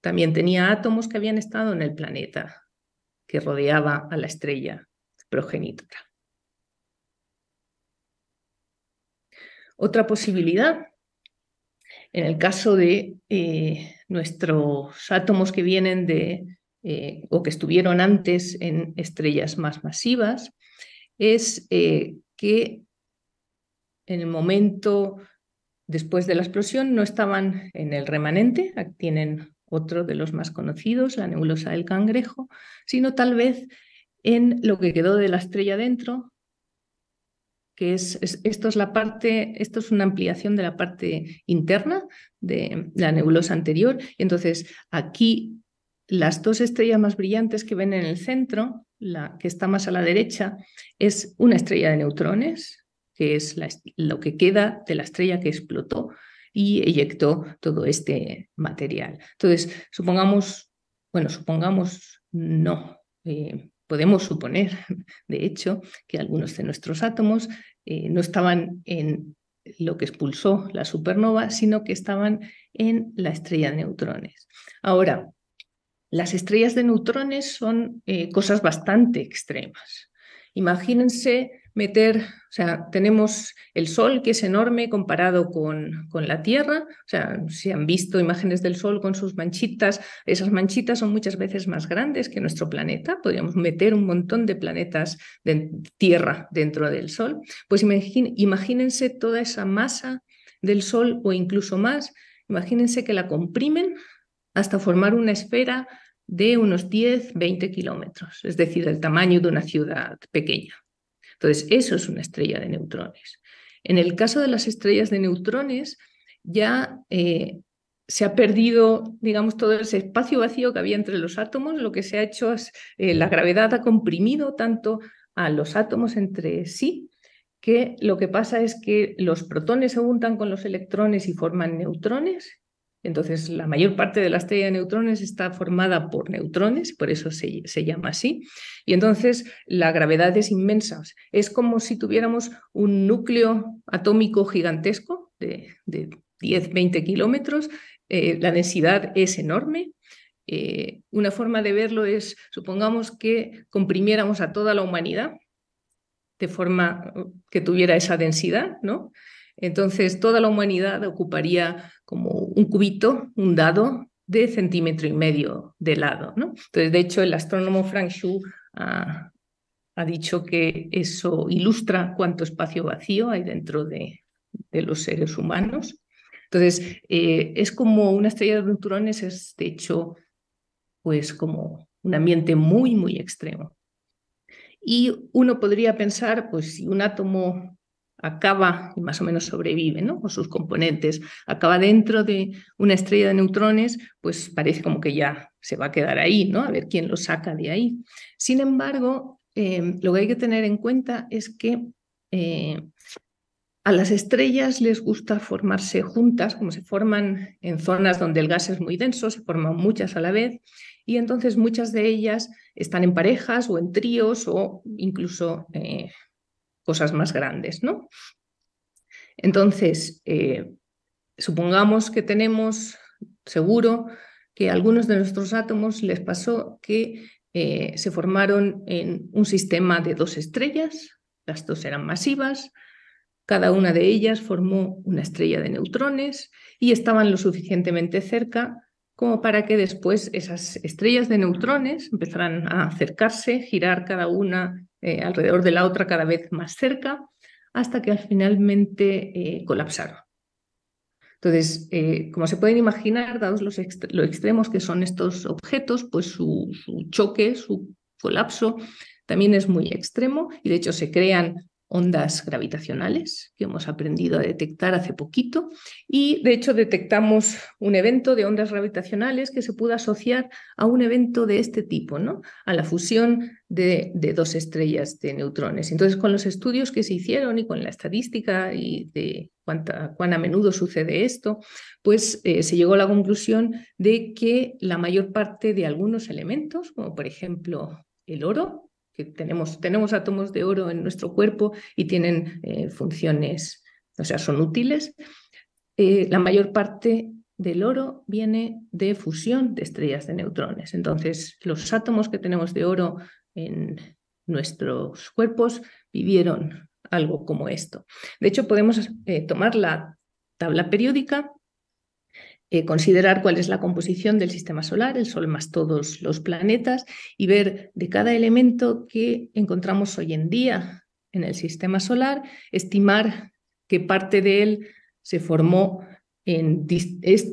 también tenía átomos que habían estado en el planeta que rodeaba a la estrella progenitora. Otra posibilidad, en el caso de eh, nuestros átomos que vienen de eh, o que estuvieron antes en estrellas más masivas, es eh, que en el momento después de la explosión no estaban en el remanente, tienen otro de los más conocidos, la nebulosa del cangrejo, sino tal vez en lo que quedó de la estrella dentro, que es, esto es la parte, esto es una ampliación de la parte interna de la nebulosa anterior. Entonces, aquí las dos estrellas más brillantes que ven en el centro, la que está más a la derecha, es una estrella de neutrones, que es lo que queda de la estrella que explotó y eyectó todo este material. Entonces, supongamos, bueno, supongamos no, eh, podemos suponer, de hecho, que algunos de nuestros átomos eh, no estaban en lo que expulsó la supernova, sino que estaban en la estrella de neutrones. Ahora, las estrellas de neutrones son eh, cosas bastante extremas. Imagínense meter, o sea, tenemos el Sol que es enorme comparado con, con, la Tierra, o sea, si han visto imágenes del Sol con sus manchitas, esas manchitas son muchas veces más grandes que nuestro planeta, podríamos meter un montón de planetas de Tierra dentro del Sol, pues imagínense toda esa masa del Sol o incluso más, imagínense que la comprimen hasta formar una esfera de unos 10-20 kilómetros, es decir, el tamaño de una ciudad pequeña. Entonces, eso es una estrella de neutrones. En el caso de las estrellas de neutrones, ya eh, se ha perdido, digamos, todo ese espacio vacío que había entre los átomos. Lo que se ha hecho es, eh, la gravedad ha comprimido tanto a los átomos entre sí, que lo que pasa es que los protones se juntan con los electrones y forman neutrones entonces, la mayor parte de la estrella de neutrones está formada por neutrones, por eso se, llama así, y entonces la gravedad es inmensa. Es como si tuviéramos un núcleo atómico gigantesco de, de 10, 20 kilómetros, eh, la densidad es enorme. Eh, una forma de verlo es, supongamos que comprimiéramos a toda la humanidad de forma que tuviera esa densidad, ¿no? Entonces, toda la humanidad ocuparía como un cubito, un dado de centímetro y medio de lado. Entonces, de hecho, el astrónomo Frank Shu ah, ha, dicho que eso ilustra cuánto espacio vacío hay dentro de, los seres humanos. Entonces, eh, es como una estrella de neutrones, es de hecho, pues como un ambiente muy, muy extremo. Y uno podría pensar, pues si un átomo acaba y más o menos sobrevive, ¿no? O sus componentes, acaba dentro de una estrella de neutrones, pues parece como que ya se va a quedar ahí, ¿no? A ver quién lo saca de ahí. Sin embargo, em, lo que hay que tener en cuenta es que eh, a las estrellas les gusta formarse juntas, como se forman en zonas donde el gas es muy denso, se forman muchas a la vez, y entonces muchas de ellas están en parejas o en tríos o incluso eh, cosas más grandes, ¿no? Entonces, eh, supongamos que tenemos seguro que a algunos de nuestros átomos les pasó que eh, se formaron en un sistema de dos estrellas, las dos eran masivas, cada una de ellas formó una estrella de neutrones y estaban lo suficientemente cerca como para que después esas estrellas de neutrones empezaran a acercarse, girar cada una eh, alrededor de la otra cada vez más cerca, hasta que finalmente eh, colapsaron. Entonces, eh, como se pueden imaginar, dados los, extremos que son estos objetos, pues su, choque, su colapso también es muy extremo y de hecho se crean ondas gravitacionales que hemos aprendido a detectar hace poquito y de hecho detectamos un evento de ondas gravitacionales que se pudo asociar a un evento de este tipo, ¿no? a la fusión de, dos estrellas de neutrones. Entonces, con los estudios que se hicieron y con la estadística y de cuánta, cuán a menudo sucede esto, pues eh, se llegó a la conclusión de que la mayor parte de algunos elementos, como por ejemplo el oro, tenemos, tenemos átomos de oro en nuestro cuerpo y tienen eh, funciones, o sea, son útiles. Eh, la mayor parte del oro viene de fusión de estrellas de neutrones. Entonces, los átomos que tenemos de oro en nuestros cuerpos vivieron algo como esto. De hecho, podemos eh, tomar la tabla periódica eh, considerar cuál es la composición del sistema solar, el Sol más todos los planetas, y ver de cada elemento que encontramos hoy en día en el sistema solar, estimar qué parte de él se formó en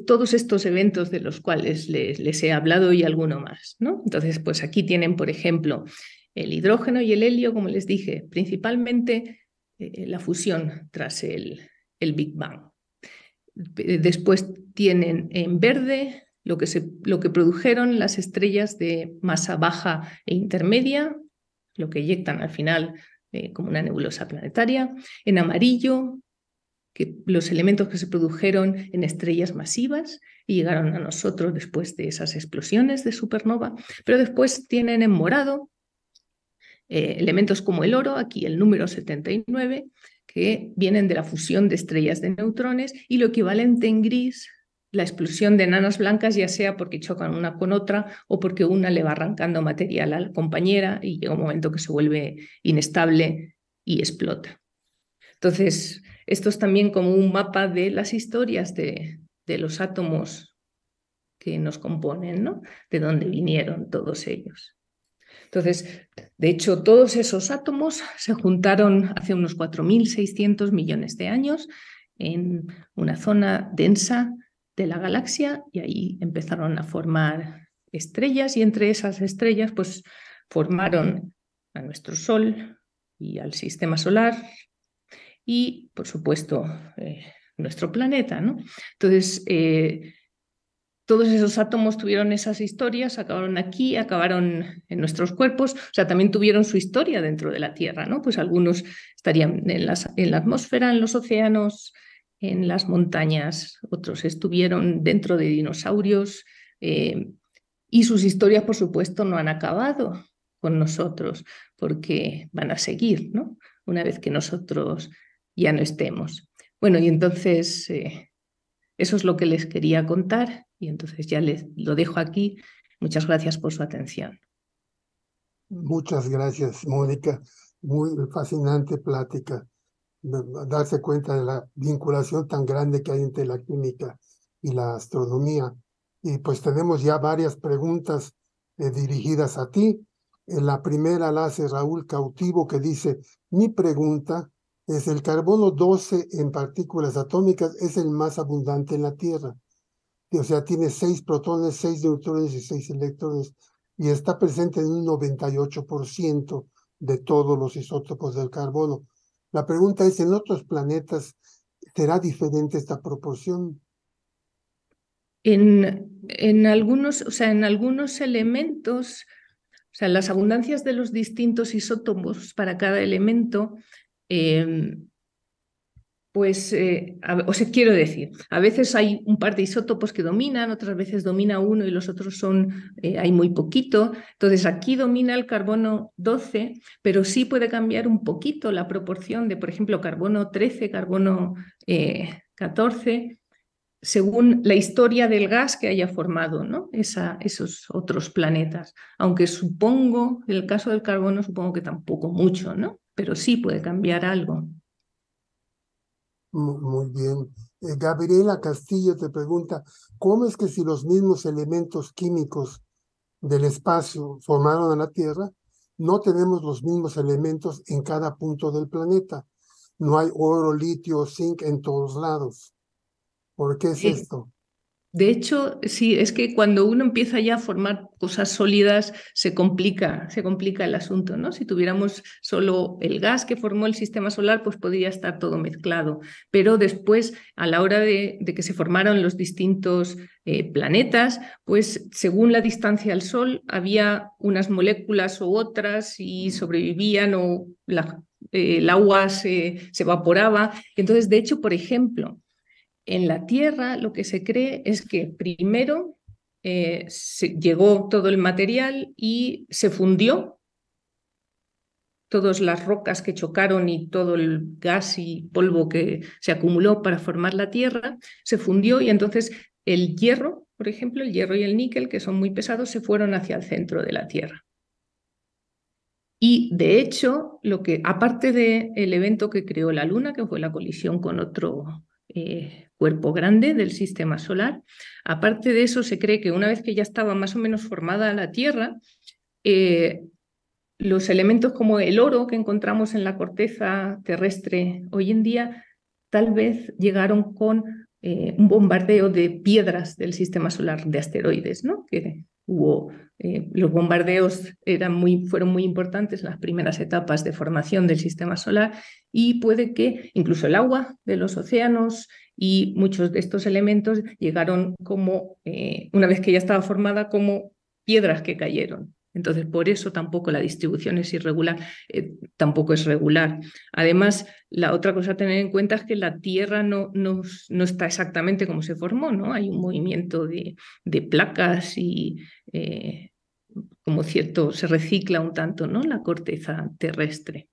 todos estos eventos de los cuales les, he hablado y alguno más. ¿no? Entonces, pues aquí tienen, por ejemplo, el hidrógeno y el helio, como les dije, principalmente eh, eh, la fusión tras el, el Big Bang. Después tienen en verde lo que, se, lo que produjeron las estrellas de masa baja e intermedia, lo que eyectan al final eh, como una nebulosa planetaria, en amarillo que los elementos que se produjeron en estrellas masivas y llegaron a nosotros después de esas explosiones de supernova, pero después tienen en morado eh, elementos como el oro, aquí el número 79, que vienen de la fusión de estrellas de neutrones, y lo equivalente en gris la explosión de enanas blancas, ya sea porque chocan una con otra o porque una le va arrancando material a la compañera y llega un momento que se vuelve inestable y explota. Entonces, esto es también como un mapa de las historias de, de los átomos que nos componen, ¿no? De dónde vinieron todos ellos. Entonces, de hecho, todos esos átomos se juntaron hace unos 4.600 millones de años en una zona densa de la galaxia y ahí empezaron a formar estrellas y entre esas estrellas pues formaron a nuestro Sol y al sistema solar y por supuesto eh, nuestro planeta. ¿no? Entonces, eh, todos esos átomos tuvieron esas historias, acabaron aquí, acabaron en nuestros cuerpos, o sea, también tuvieron su historia dentro de la Tierra, ¿no? Pues algunos estarían en, en la atmósfera, en los océanos, en las montañas, otros estuvieron dentro de dinosaurios eh, y sus historias, por supuesto, no han acabado con nosotros porque van a seguir, ¿no? Una vez que nosotros ya no estemos. Bueno, y entonces eh, eso es lo que les quería contar y entonces ya les lo dejo aquí. Muchas gracias por su atención. Muchas gracias, Mónica. Muy fascinante plática darse cuenta de la vinculación tan grande que hay entre la química y la astronomía. Y pues tenemos ya varias preguntas eh, dirigidas a ti. En eh, la primera la hace Raúl Cautivo que dice, mi pregunta es, el carbono 12 en partículas atómicas es el más abundante en la Tierra. O sea, tiene seis protones, seis neutrones y seis electrones y está presente en un 98% de todos los isótopos del carbono. La pregunta es, ¿en otros planetas será diferente esta proporción? En, algunos, o sea, en algunos elementos, o sea, las abundancias de los distintos isótopos para cada elemento em, pues, eh, os quiero decir, a veces hay un par de isótopos que dominan, otras veces domina uno y los otros son, eh, hay muy poquito. Entonces, aquí domina el carbono 12, pero sí puede cambiar un poquito la proporción de, por ejemplo, carbono 13, carbono 14, eh, según la historia del gas que haya formado ¿no? esos otros planetas. Aunque supongo, en el caso del carbono, supongo que tampoco mucho, ¿no? Pero sí puede cambiar algo. Muy bien. Eh, Gabriela Castillo te pregunta, ¿cómo es que si los mismos elementos químicos del espacio formaron a la Tierra, no tenemos los mismos elementos en cada punto del planeta? No hay oro, litio, zinc en todos lados. ¿Por qué es esto? De hecho, sí, es que cuando uno empieza ya a formar cosas sólidas, se complica, se complica el asunto, ¿no? Si tuviéramos solo el gas que formó el sistema solar, pues podría estar todo mezclado. Pero después, a la hora de, que se formaron los distintos eh, planetas, pues según la distancia al Sol, había unas moléculas u otras y sobrevivían o eh, el agua se evaporaba. Entonces, de hecho, por ejemplo, en la Tierra lo que se cree es que primero eh, se llegó todo el material y se fundió. Todas las rocas que chocaron y todo el gas y polvo que se acumuló para formar la Tierra se fundió y entonces el hierro, por ejemplo, el hierro y el níquel, que son muy pesados, se fueron hacia el centro de la Tierra. Y de hecho, lo que, aparte del el evento que creó la Luna, que fue la colisión con otro eh, cuerpo grande del sistema solar. Aparte de eso, se cree que una vez que ya estaba más o menos formada la Tierra, eh, los elementos como el oro que encontramos en la corteza terrestre hoy en día tal vez llegaron con eh, un bombardeo de piedras del sistema solar, de asteroides, ¿no? Hubo, eh, los bombardeos fueron muy importantes en las primeras etapas de formación del sistema solar y puede que incluso el agua de los océanos y muchos de estos elementos llegaron como, eh, una vez que ya estaba formada, como piedras que cayeron. Entonces, por eso tampoco la distribución es irregular, eh, tampoco es regular. Además, la otra cosa a tener en cuenta es que la Tierra no, no, está exactamente como se formó, ¿no? Hay un movimiento de, placas y eh, como cierto, se recicla un tanto, ¿no? La corteza terrestre.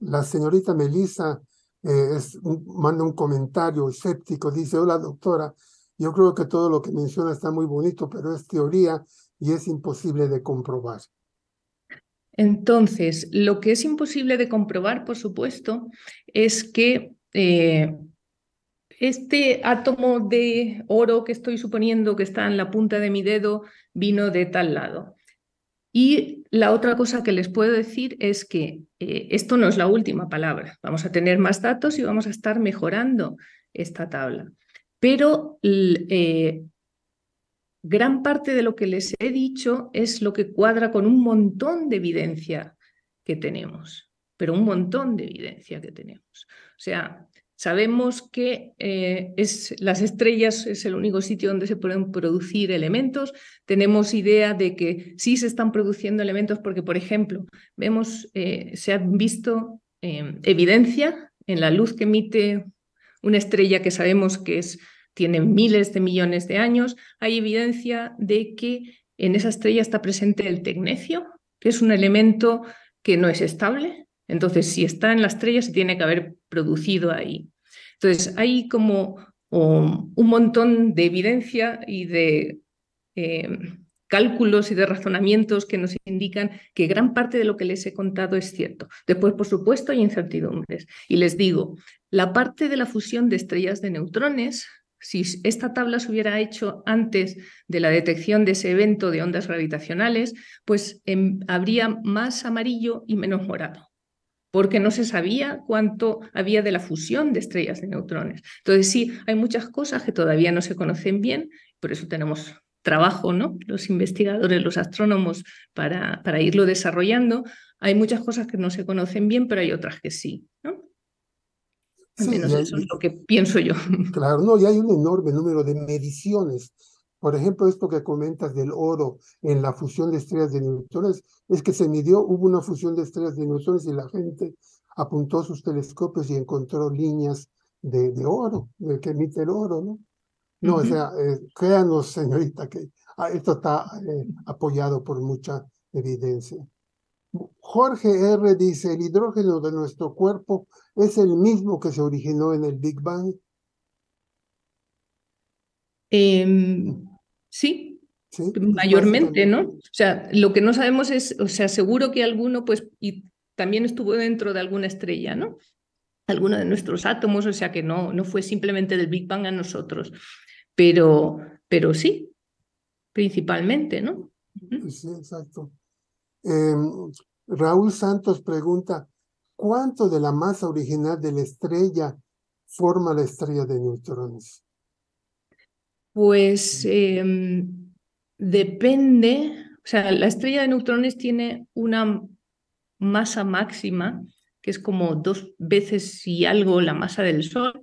La señorita Melissa eh, manda un comentario escéptico, dice, hola doctora, yo creo que todo lo que menciona está muy bonito, pero es teoría y es imposible de comprobar. Entonces, lo que es imposible de comprobar, por supuesto, es que eh, este átomo de oro que estoy suponiendo que está en la punta de mi dedo vino de tal lado. Y la otra cosa que les puedo decir es que eh, esto no es la última palabra. Vamos a tener más datos y vamos a estar mejorando esta tabla pero eh, gran parte de lo que les he dicho es lo que cuadra con un montón de evidencia que tenemos, pero un montón de evidencia que tenemos. O sea, sabemos que eh, es, las estrellas es el único sitio donde se pueden producir elementos, tenemos idea de que sí se están produciendo elementos porque, por ejemplo, vemos, eh, se ha visto evidencia en la luz que emite una estrella que sabemos que es, tiene miles de millones de años, hay evidencia de que en esa estrella está presente el tecnecio, que es un elemento que no es estable. Entonces, si está en la estrella, se tiene que haber producido ahí. Entonces, hay como um, un montón de evidencia y de eh, cálculos y de razonamientos que nos indican que gran parte de lo que les he contado es cierto. Después, por supuesto, hay incertidumbres. Y les digo, la parte de la fusión de estrellas de neutrones, si esta tabla se hubiera hecho antes de la detección de ese evento de ondas gravitacionales, pues em, habría más amarillo y menos morado porque no se sabía cuánto había de la fusión de estrellas de neutrones. Entonces, sí, hay muchas cosas que todavía no se conocen bien, por eso tenemos trabajo, ¿no? Los investigadores, los astrónomos, para, para irlo desarrollando. Hay muchas cosas que no se conocen bien, pero hay otras que sí, ¿no? eso es lo que pienso yo. Claro, no, y hay un enorme número de mediciones. Por ejemplo, esto que comentas del oro en la fusión de estrellas de neutrones, es que se midió, hubo una fusión de estrellas de neutrones y la gente apuntó sus telescopios y encontró líneas de, de oro, de que emite el oro, ¿no? No, o sea, eh, créanos, señorita, que ah, esto está eh, apoyado por mucha evidencia. Jorge R. dice, el hidrógeno de nuestro cuerpo es el mismo que se originó en el Big Bang. Em, sí, mayormente, ¿no? O sea, lo que no sabemos es, o sea, seguro que alguno, pues, y también estuvo dentro de alguna estrella, ¿no? Alguno de nuestros átomos, o sea, que no, no fue simplemente del Big Bang a nosotros pero, sí, principalmente, ¿no? Sí, exacto. Em, Raúl Santos pregunta, ¿cuánto de la masa original de la estrella forma la estrella de neutrones? Pues em, depende, o sea, la estrella de neutrones tiene una masa máxima, que es como dos veces y algo la masa del Sol,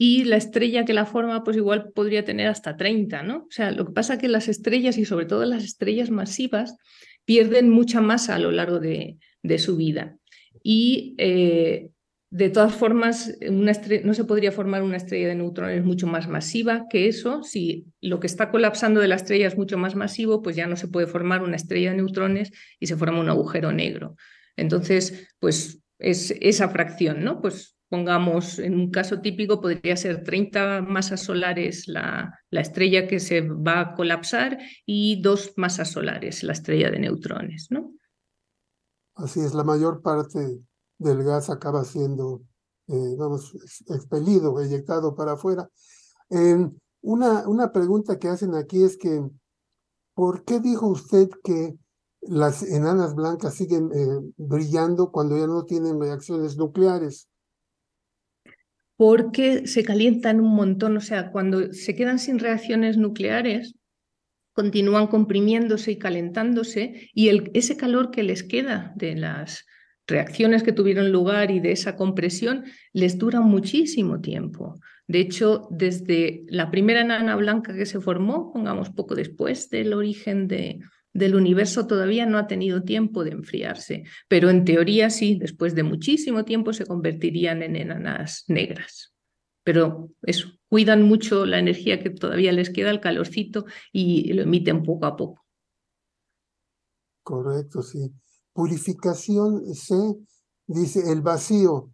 y la estrella que la forma, pues igual podría tener hasta 30, ¿no? O sea, lo que pasa es que las estrellas y sobre todo las estrellas masivas pierden mucha masa a lo largo de, su vida. Y eh, de todas formas, una no se podría formar una estrella de neutrones mucho más masiva que eso. Si lo que está colapsando de la estrella es mucho más masivo, pues ya no se puede formar una estrella de neutrones y se forma un agujero negro. Entonces, pues es esa fracción, ¿no? Pues pongamos, en un caso típico podría ser 30 masas solares la, la, estrella que se va a colapsar y dos masas solares, la estrella de neutrones, ¿no? Así es, la mayor parte del gas acaba siendo, eh, vamos, expelido, eyectado para afuera. una, una pregunta que hacen aquí es que, ¿por qué dijo usted que las enanas blancas siguen eh, brillando cuando ya no tienen reacciones nucleares? porque se calientan un montón, o sea, cuando se quedan sin reacciones nucleares, continúan comprimiéndose y calentándose y ese calor que les queda de las reacciones que tuvieron lugar y de esa compresión les dura muchísimo tiempo. De hecho, desde la primera nana blanca que se formó, pongamos poco después del origen de, del universo todavía no ha tenido tiempo de enfriarse, pero en teoría sí, después de muchísimo tiempo se convertirían en enanas negras. Pero eso, cuidan mucho la energía que todavía les queda, el calorcito, y lo emiten poco a poco. Correcto, sí. Purificación se dice el vacío,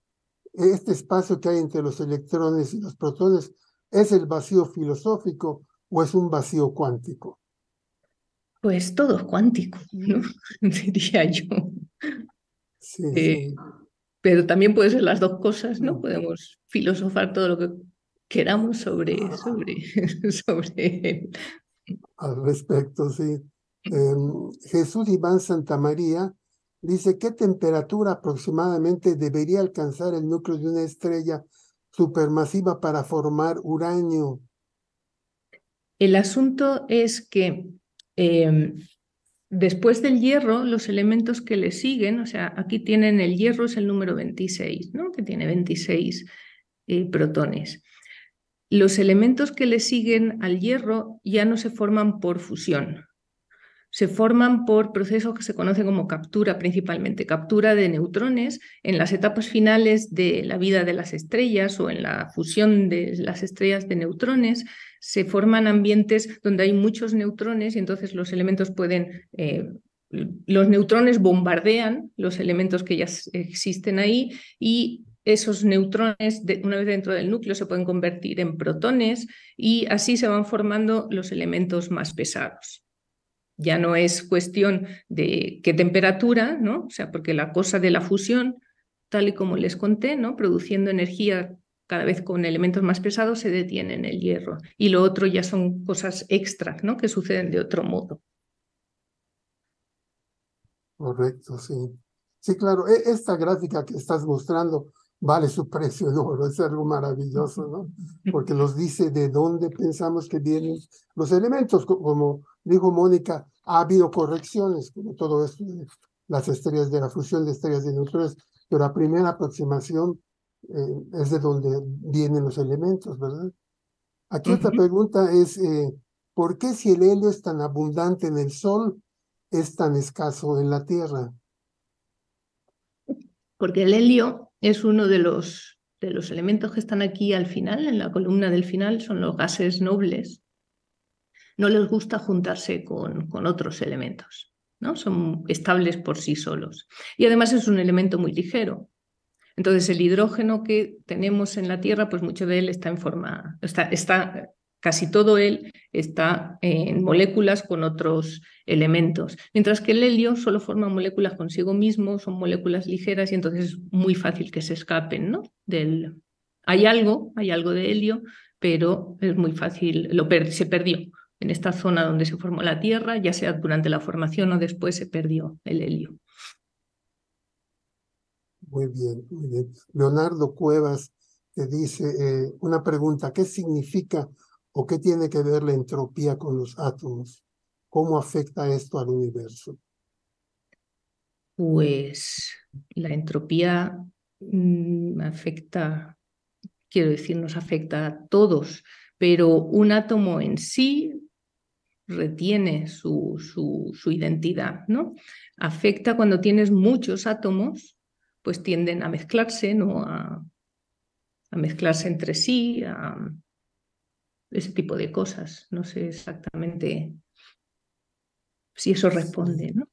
este espacio que hay entre los electrones y los protones, ¿es el vacío filosófico o es un vacío cuántico? Pues todo es cuántico, ¿no? diría yo. Eh, sí, Pero también puede ser las dos cosas, ¿no? Podemos filosofar todo lo que queramos sobre, ah. sobre, sobre Al respecto, sí. Em, Jesús Iván Santamaría dice, ¿qué temperatura aproximadamente debería alcanzar el núcleo de una estrella supermasiva para formar uranio? El asunto es que Em, después del hierro, los elementos que le siguen, o sea, aquí tienen el hierro, es el número 26, ¿no? que tiene 26 eh, protones. Los elementos que le siguen al hierro ya no se forman por fusión, se forman por procesos que se conocen como captura principalmente, captura de neutrones en las etapas finales de la vida de las estrellas o en la fusión de las estrellas de neutrones. Se forman ambientes donde hay muchos neutrones y entonces los elementos pueden eh, los neutrones bombardean los elementos que ya existen ahí y esos neutrones, una vez dentro del núcleo, se pueden convertir en protones y así se van formando los elementos más pesados. Ya no es cuestión de qué temperatura, ¿no? O sea, porque la cosa de la fusión, tal y como les conté, ¿no? Produciendo energía cada vez con elementos más pesados se detiene en el hierro. Y lo otro ya son cosas extra, ¿no? Que suceden de otro modo. Correcto, sí. Sí, claro, e-, esta gráfica que estás mostrando vale su precio de oro, es algo maravilloso, ¿no? Porque nos dice de dónde pensamos que vienen los elementos, como dijo Mónica, ha habido correcciones, como todo esto las estrellas de la fusión de estrellas de neutrones, pero la primera aproximación eh, es de donde vienen los elementos, ¿verdad? Aquí esta otra pregunta es, eh, ¿por qué si el helio es tan abundante en el Sol, es tan escaso en la Tierra? Porque el helio es uno de los, de los elementos que están aquí al final, en la columna del final, son los gases nobles no les gusta juntarse con, con otros elementos. ¿no? Son estables por sí solos. Y además es un elemento muy ligero. Entonces el hidrógeno que tenemos en la Tierra, pues mucho de él está en forma, está, casi todo él está en moléculas con otros elementos, mientras que el helio solo forma moléculas consigo mismo, son moléculas ligeras y entonces es muy fácil que se escapen, ¿no? Del... Hay algo, hay algo de helio, pero es muy fácil, lo se perdió, en esta zona donde se formó la Tierra, ya sea durante la formación o después se perdió el helio. Muy bien, muy bien. Leonardo Cuevas te dice eh, una pregunta, ¿qué significa o qué tiene que ver la entropía con los átomos? ¿Cómo afecta esto al universo? Pues la entropía mm, afecta, quiero decir, nos afecta a todos, pero un átomo en sí retiene su, su, identidad, ¿no? Afecta cuando tienes muchos átomos, pues tienden a mezclarse, ¿no? A, mezclarse entre sí, a ese tipo de cosas. No sé exactamente si eso responde, ¿no?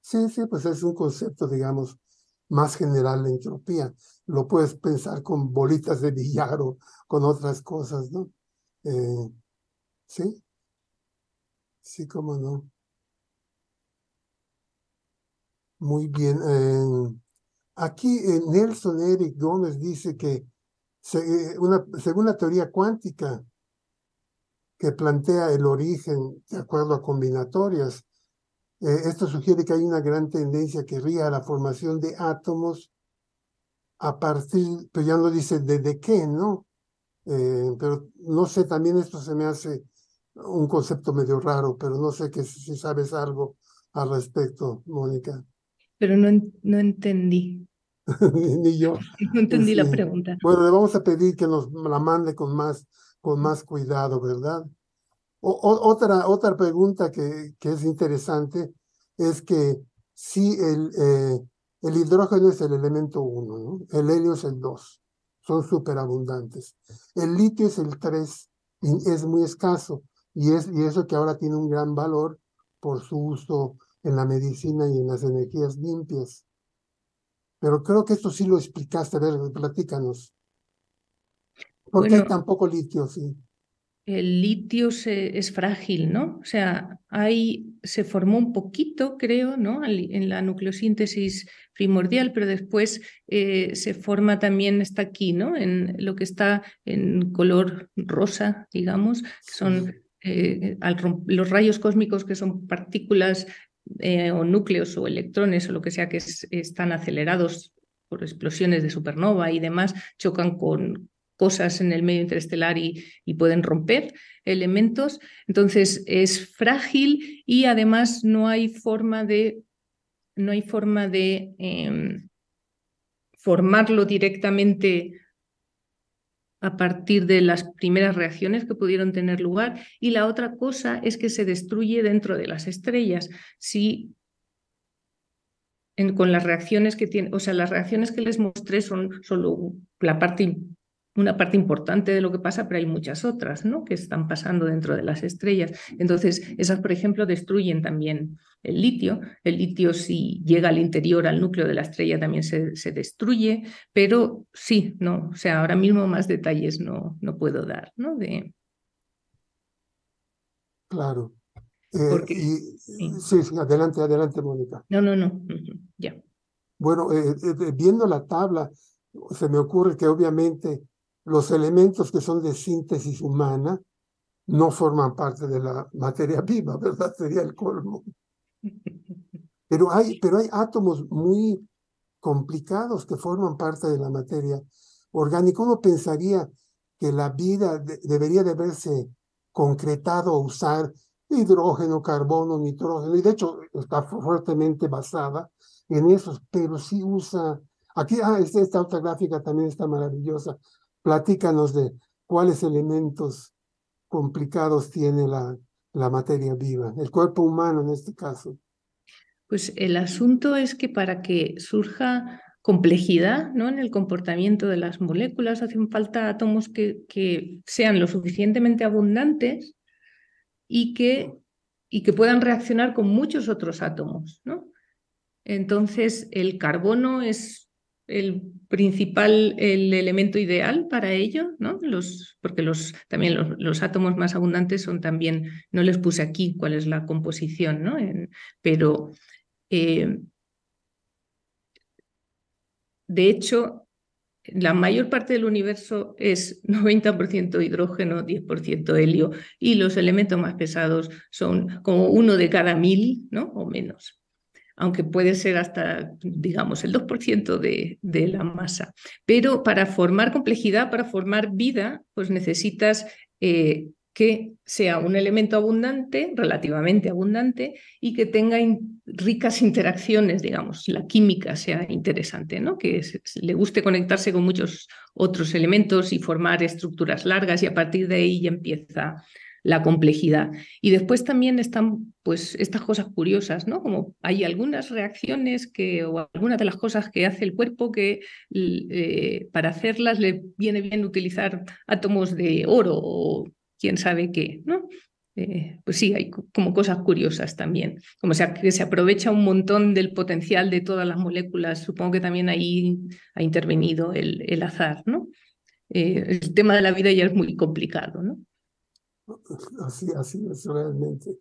Sí, sí, pues es un concepto, digamos, más general la entropía. Lo puedes pensar con bolitas de billar o con otras cosas, ¿no? Eh, Sí, sí, cómo no. Muy bien. Em, aquí eh, Nelson Eric Gómez dice que eh, según la teoría cuántica que plantea el origen de acuerdo a combinatorias, eh, esto sugiere que hay una gran tendencia que ría a la formación de átomos a partir, pero ya no dice desde qué, ¿no? pero no sé, también esto se me hace un concepto medio raro, pero no sé que si sabes algo al respecto, Mónica. Pero no, no entendí. Ni yo. No entendí la este, pregunta. Bueno, le vamos a pedir que nos la mande con más, con más cuidado, ¿verdad? otra, otra pregunta que, que es interesante es que si el, eh, el hidrógeno es el elemento uno el helio es el dos, son súper abundantes El litio es el 3 es muy escaso y, es, y eso que ahora tiene un gran valor por su uso en la medicina y en las energías limpias. Pero creo que esto sí lo explicaste, a ver, platícanos. ¿Por qué hay litio? Sí. El litio se, es frágil, ¿no? O sea, ahí se formó un poquito, creo, ¿no? En la nucleosíntesis primordial, pero después eh, se forma también, está aquí, ¿no? En lo que está en color rosa, digamos, son eh, los rayos cósmicos que son partículas eh, o núcleos o electrones o lo que sea que están acelerados por explosiones de supernova y demás, chocan con cosas en el medio interestelar y, pueden romper elementos. Entonces es frágil y además no hay forma de, no hay forma de em, formarlo directamente a partir de las primeras reacciones que pudieron tener lugar. Y la otra cosa es que se destruye dentro de las estrellas. Si con las reacciones que o sea, las reacciones que les mostré son solo la parte, una parte importante de lo que pasa, pero hay muchas otras ¿no? que están pasando dentro de las estrellas. Entonces, esas, por ejemplo, destruyen también el litio. El litio si llega al interior, al núcleo de la estrella, también se, se destruye, pero sí, no, o sea, ahora mismo más detalles no, no puedo dar, ¿no? De... Claro. Eh, sí. adelante, adelante, Mónica. No, no, no, ya. Bueno, eh, eh, viendo la tabla, se me ocurre que obviamente los elementos que son de síntesis humana no forman parte de la materia viva, ¿verdad? Sería el colmo. Pero hay, pero hay átomos muy complicados que forman parte de la materia orgánica. Uno pensaría que la vida debería de haberse concretado a usar hidrógeno, carbono, nitrógeno, y de hecho está fuertemente basada en eso, pero sí usa, aquí, ah, esta, esta otra gráfica también está maravillosa, platícanos de cuáles elementos complicados tiene la, la materia viva, el cuerpo humano en este caso. Pues el asunto es que para que surja complejidad ¿no? en el comportamiento de las moléculas, hacen falta átomos que, sean lo suficientemente abundantes y que, y que, puedan reaccionar con muchos otros átomos. ¿no? Entonces, el carbono es el principal, el elemento ideal para ello, ¿no? los, porque los, también los, átomos más abundantes son también, no les puse aquí cuál es la composición, ¿no? pero eh, de hecho, la mayor parte del universo es 90% hidrógeno, 10% helio, y los elementos más pesados son como uno de cada mil, ¿no? O menos, aunque puede ser hasta, digamos, el 2% de, la masa. Pero para formar complejidad, para formar vida, pues necesitas eh, que sea un elemento abundante, relativamente abundante, y que tenga ricas interacciones, digamos, la química sea interesante, ¿no? que le guste conectarse con muchos otros elementos y formar estructuras largas y a partir de ahí ya empieza la complejidad. Y después también están pues estas cosas curiosas, ¿no? Como hay algunas reacciones que o algunas de las cosas que hace el cuerpo que eh, para hacerlas le viene bien utilizar átomos de oro o quién sabe qué, ¿no? Eh, pues sí, hay como cosas curiosas también, como sea que se aprovecha un montón del potencial de todas las moléculas, supongo que también ahí ha intervenido el, azar, ¿no? Eh, el tema de la vida ya es muy complicado, ¿no? Así, así es realmente.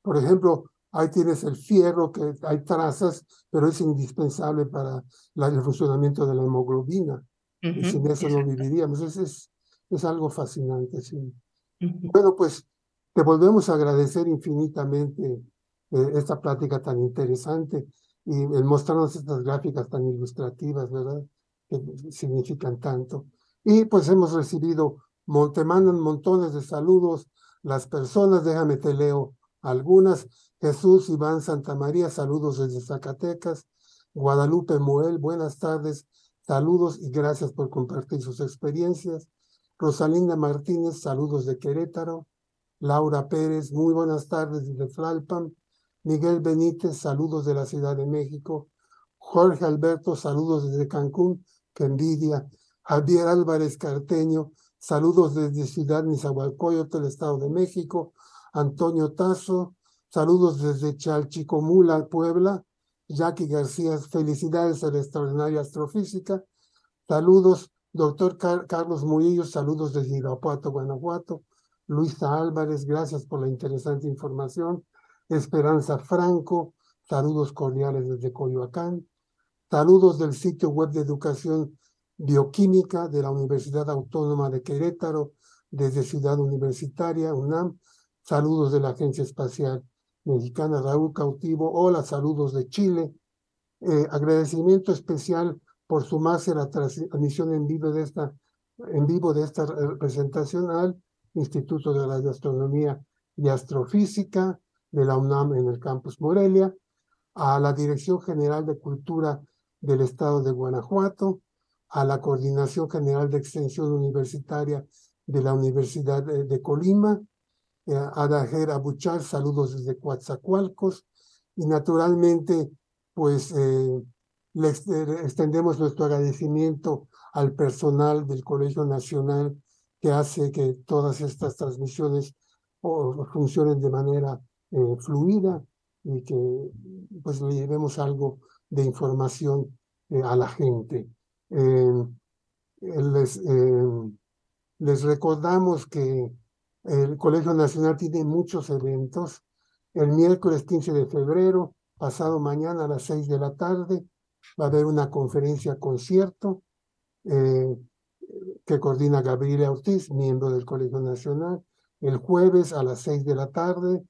Por ejemplo, ahí tienes el fierro, que hay trazas, pero es indispensable para el funcionamiento de la hemoglobina. sin eso no viviríamos. es, es algo fascinante. Sí. Bueno, pues te volvemos a agradecer infinitamente eh, esta plática tan interesante y el mostrarnos estas gráficas tan ilustrativas, ¿verdad? Que significan tanto. Y pues hemos recibido, te mandan montones de saludos las personas, déjame te leo algunas. Jesús Iván Santa María, saludos desde Zacatecas. Guadalupe Moel, buenas tardes, saludos y gracias por compartir sus experiencias. Rosalinda Martínez, saludos de Querétaro. Laura Pérez, muy buenas tardes desde Tlalpan. Miguel Benítez, saludos de la Ciudad de México. Jorge Alberto, saludos desde Cancún, que envidia. Javier Álvarez Carteño, saludos desde Ciudad Nezahualcóyotl, del Estado de México. Antonio Tazo, saludos desde Chalchicomula, Puebla. Jackie García, felicidades a la extraordinaria astrofísica. Saludos Doctor Carlos Murillo, saludos desde Irapuato, Guanajuato. Luisa Álvarez, gracias por la interesante información. Esperanza Franco, saludos cordiales desde Coyoacán. Saludos del sitio web de educación bioquímica de la Universidad Autónoma de Querétaro, desde Ciudad Universitaria, UNAM. Saludos de la Agencia Espacial Mexicana, Raúl Cautivo. Hola, saludos de Chile. Eh, agradecimiento especial por sumarse a la transmisión en vivo de esta, en vivo de esta presentación al Instituto de la Astronomía y Astrofísica de la UNAM en el campus Morelia, a la Dirección General de Cultura del Estado de Guanajuato, a la Coordinación General de Extensión Universitaria de la Universidad de, Colima, eh, a Dajera Abuchar, saludos desde Coatzacoalcos, y naturalmente, pues eh, les eh, extendemos nuestro agradecimiento al personal del Colegio Nacional que hace que todas estas transmisiones funcionen de manera eh, fluida y que pues le llevemos algo de información eh, a la gente. Em, les, em, les recordamos que el Colegio Nacional tiene muchos eventos. El miércoles 15 de febrero, pasado mañana a las 6 de la tarde, va a haber una conferencia concierto eh, que coordina Gabriela Ortiz, miembro del Colegio Nacional, el jueves a las seis de la tarde,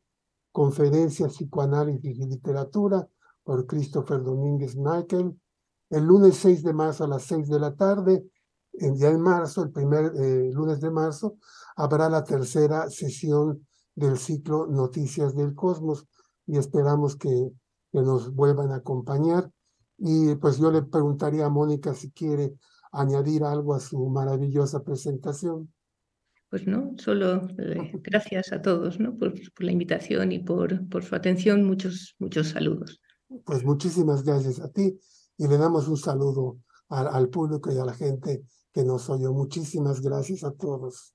conferencia Psicoanálisis y Literatura por Christopher Domínguez Michael. El lunes 6 de marzo a las seis de la tarde, ya de marzo, el primer eh, lunes de marzo, habrá la tercera sesión del ciclo Noticias del Cosmos y esperamos que nos vuelvan a acompañar. Y pues yo le preguntaría a Mónica si quiere añadir algo a su maravillosa presentación. Pues no, solo eh, gracias a todos ¿no? por, la invitación y por, por su atención. Muchos, muchos saludos. Pues muchísimas gracias a ti y le damos un saludo al público y a la gente que nos oyó. Muchísimas gracias a todos.